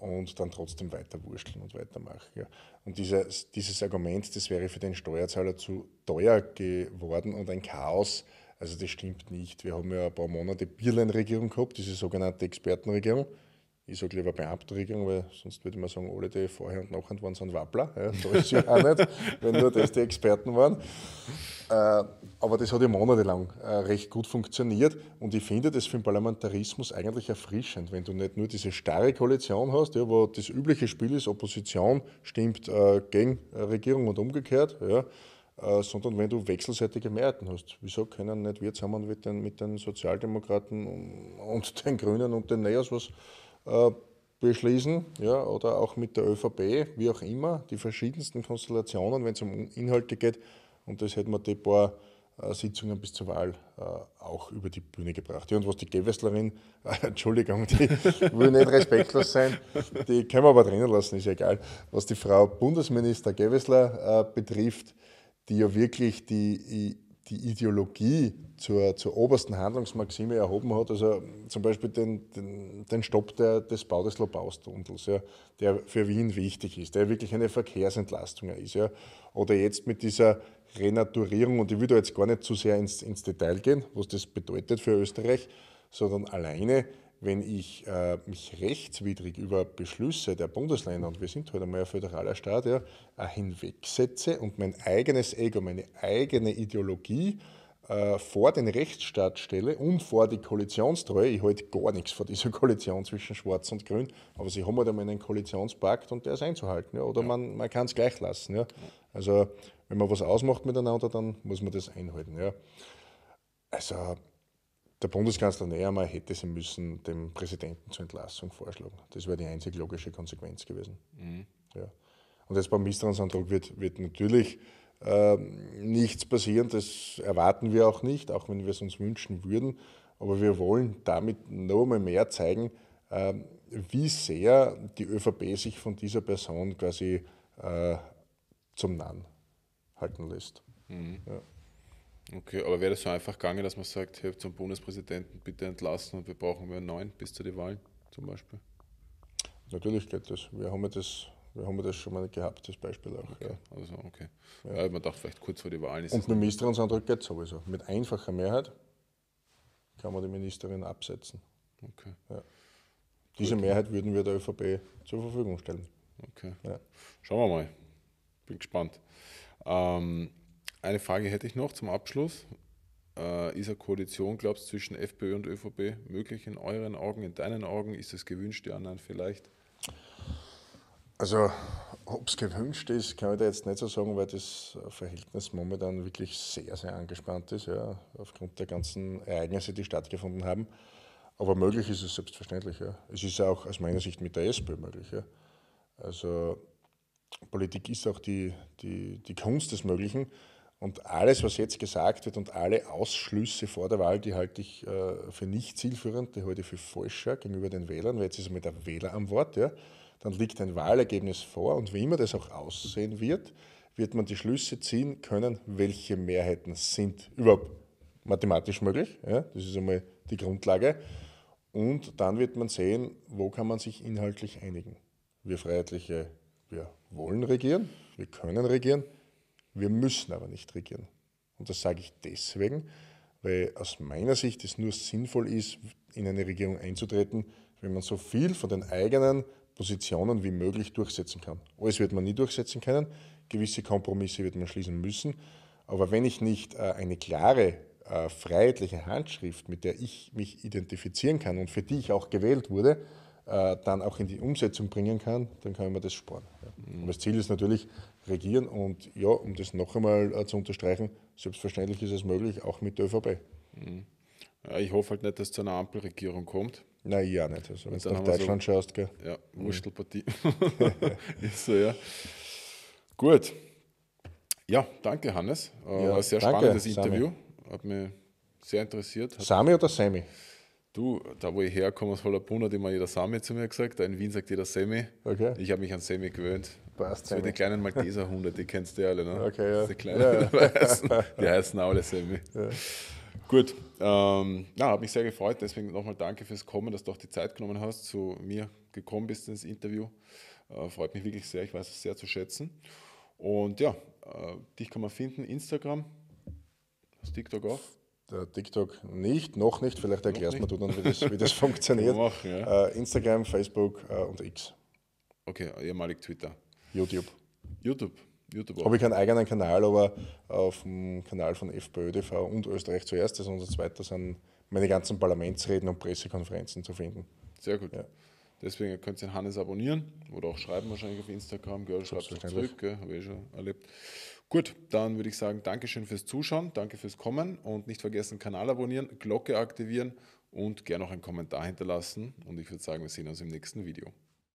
und dann trotzdem weiter wursteln und weitermachen. Ja. Und dieses, dieses Argument, das wäre für den Steuerzahler zu teuer geworden und ein Chaos, also das stimmt nicht. Wir haben ja ein paar Monate Birlen-Regierung gehabt, diese sogenannte Expertenregierung. Ich sage lieber Beamtenregelung, weil sonst würde man sagen, alle, die vorher und nachher waren, sind Wappler. Ja, so ist ja auch nicht, wenn nur das die Experten waren. Äh, aber das hat ja monatelang äh, recht gut funktioniert und ich finde das für den Parlamentarismus eigentlich erfrischend, wenn du nicht nur diese starre Koalition hast, ja, wo das übliche Spiel ist, Opposition stimmt äh, gegen äh, Regierung und umgekehrt, ja, äh, sondern wenn du wechselseitige Mehrheiten hast. Wieso können nicht wir zusammen mit den, mit den Sozialdemokraten und den Grünen und den Neos was äh, beschließen ja, oder auch mit der ÖVP, wie auch immer, die verschiedensten Konstellationen, wenn es um Inhalte geht. Und das hätten wir die paar äh, Sitzungen bis zur Wahl äh, auch über die Bühne gebracht. Ja, und was die Gewesslerin, äh, Entschuldigung, die will nicht respektlos sein, die können wir aber drinnen lassen, ist ja egal. Was die Frau Bundesminister Gewessler betrifft, die ja wirklich die die Ideologie zur, zur obersten Handlungsmaxime erhoben hat. Also zum Beispiel den, den, den Stopp der, des Bau des Lobaustunnels, ja, der für Wien wichtig ist, der wirklich eine Verkehrsentlastung ist. Ja. Oder jetzt mit dieser Renaturierung, und ich will da jetzt gar nicht zu sehr ins, ins Detail gehen, was das bedeutet für Österreich, sondern alleine wenn ich äh, mich rechtswidrig über Beschlüsse der Bundesländer, und wir sind heute einmal ein föderaler Staat, ja, äh, hinwegsetze und mein eigenes Ego, meine eigene Ideologie äh, vor den Rechtsstaat stelle und vor die Koalitionstreue, ich halte gar nichts von dieser Koalition zwischen Schwarz und Grün, aber sie haben halt einmal einen Koalitionspakt und der ist einzuhalten. Ja, oder ja. man, man kann es gleich lassen. Ja. Also wenn man was ausmacht miteinander, dann muss man das einhalten. Ja. Also der Bundeskanzler näher mal hätte sie müssen dem Präsidenten zur Entlassung vorschlagen. Das wäre die einzig logische Konsequenz gewesen. Mhm. Ja. Und jetzt beim Misstrauensantrag wird, wird natürlich äh, nichts passieren. Das erwarten wir auch nicht, auch wenn wir es uns wünschen würden. Aber wir wollen damit noch einmal mehr zeigen, äh, wie sehr die ÖVP sich von dieser Person quasi äh, zum Narren halten lässt. Mhm. Ja. Okay, aber wäre das so einfach gegangen, dass man sagt, hey, zum Bundespräsidenten bitte entlassen und wir brauchen einen neuen bis zu den Wahlen zum Beispiel? Natürlich geht das. Wir haben ja das, wir haben das schon mal gehabt, das Beispiel auch. Okay. Ja. Also, okay. Ja. ja. man dachte vielleicht kurz vor den Wahlen ist Und mit dem Ministerantrag geht es sowieso. Mit einfacher Mehrheit kann man die Ministerin absetzen. Okay. Ja. Diese Gut. Mehrheit würden wir der ÖVP zur Verfügung stellen. Okay. Schauen wir mal. Bin gespannt. Ähm, eine Frage hätte ich noch zum Abschluss. Äh, ist eine Koalition, glaubst du, zwischen FPÖ und ÖVP möglich in euren Augen, in deinen Augen? Ist es gewünscht, die anderen vielleicht? Also, ob es gewünscht ist, kann ich da jetzt nicht so sagen, weil das Verhältnis momentan wirklich sehr, sehr angespannt ist, ja, aufgrund der ganzen Ereignisse, die stattgefunden haben. Aber möglich ist es selbstverständlich. Ja. Es ist auch aus meiner Sicht mit der SPÖ möglich. Ja. Also, Politik ist auch die, die, die Kunst des Möglichen. Und alles, was jetzt gesagt wird und alle Ausschlüsse vor der Wahl, die halte ich äh, für nicht zielführend, die halte ich für falscher gegenüber den Wählern, weil jetzt ist mit der Wähler am Wort, ja. Dann liegt ein Wahlergebnis vor und wie immer das auch aussehen wird, wird man die Schlüsse ziehen können, welche Mehrheiten sind überhaupt mathematisch möglich. Ja. Das ist einmal die Grundlage. Und dann wird man sehen, wo kann man sich inhaltlich einigen. Wir Freiheitliche, wir wollen regieren, wir können regieren wir müssen aber nicht regieren. Und das sage ich deswegen, weil aus meiner Sicht es nur sinnvoll ist, in eine Regierung einzutreten, wenn man so viel von den eigenen Positionen wie möglich durchsetzen kann. Alles wird man nie durchsetzen können, gewisse Kompromisse wird man schließen müssen, aber wenn ich nicht äh, eine klare, äh, freiheitliche Handschrift, mit der ich mich identifizieren kann und für die ich auch gewählt wurde, äh, dann auch in die Umsetzung bringen kann, dann kann man das sparen. Und das Ziel ist natürlich regieren und ja, um das noch einmal äh, zu unterstreichen, selbstverständlich ist es möglich, auch mit der ÖVP. Mhm. Ja, ich hoffe halt nicht, dass es zu einer Ampelregierung kommt. Nein, ja nicht. Also, wenn du nach Deutschland so, schaust, gell? Ja, Wurstelpartie. Mhm. ist so, ja. Gut. Ja, danke, Hannes. Äh, ja, sehr danke, spannendes Interview. Sami. Hat mich sehr interessiert. Hat Sami oder Semi? Du, da wo ich herkomme aus Hollapun, hat immer jeder Sammy zu mir gesagt. In Wien sagt jeder Sammy. Okay. Ich habe mich an Sammy gewöhnt. Passt, so die kleinen Malteser Hunde, die kennst du ja alle, ne? Okay, ja. Die kleinen, ja, ja. die heißen alle Sammy. Ja. Gut, ähm, ja, habe mich sehr gefreut. Deswegen nochmal danke fürs Kommen, dass du auch die Zeit genommen hast, zu mir gekommen bist ins Interview. Äh, freut mich wirklich sehr. Ich weiß es sehr zu schätzen. Und ja, äh, dich kann man finden, Instagram, TikTok auch. Äh, TikTok nicht, noch nicht. Vielleicht erklärst mir du dann, wie das, wie das funktioniert. Machen, ja. Äh, Instagram, Facebook äh, und X. Okay, ehemalig Twitter. YouTube. YouTube. YouTube Habe ich keinen eigenen Kanal, aber auf dem Kanal von FPÖ TV und Österreich zuerst, ist unser zweiter, sind meine ganzen Parlamentsreden und Pressekonferenzen zu finden. Sehr gut. Ja. Deswegen könnt ihr den Hannes abonnieren oder auch schreiben wahrscheinlich auf Instagram, Girl, schreibt zurück, habe ich eh schon erlebt. Gut, dann würde ich sagen, Dankeschön fürs Zuschauen, danke fürs Kommen und nicht vergessen, Kanal abonnieren, Glocke aktivieren und gerne noch einen Kommentar hinterlassen. Und ich würde sagen, wir sehen uns im nächsten Video.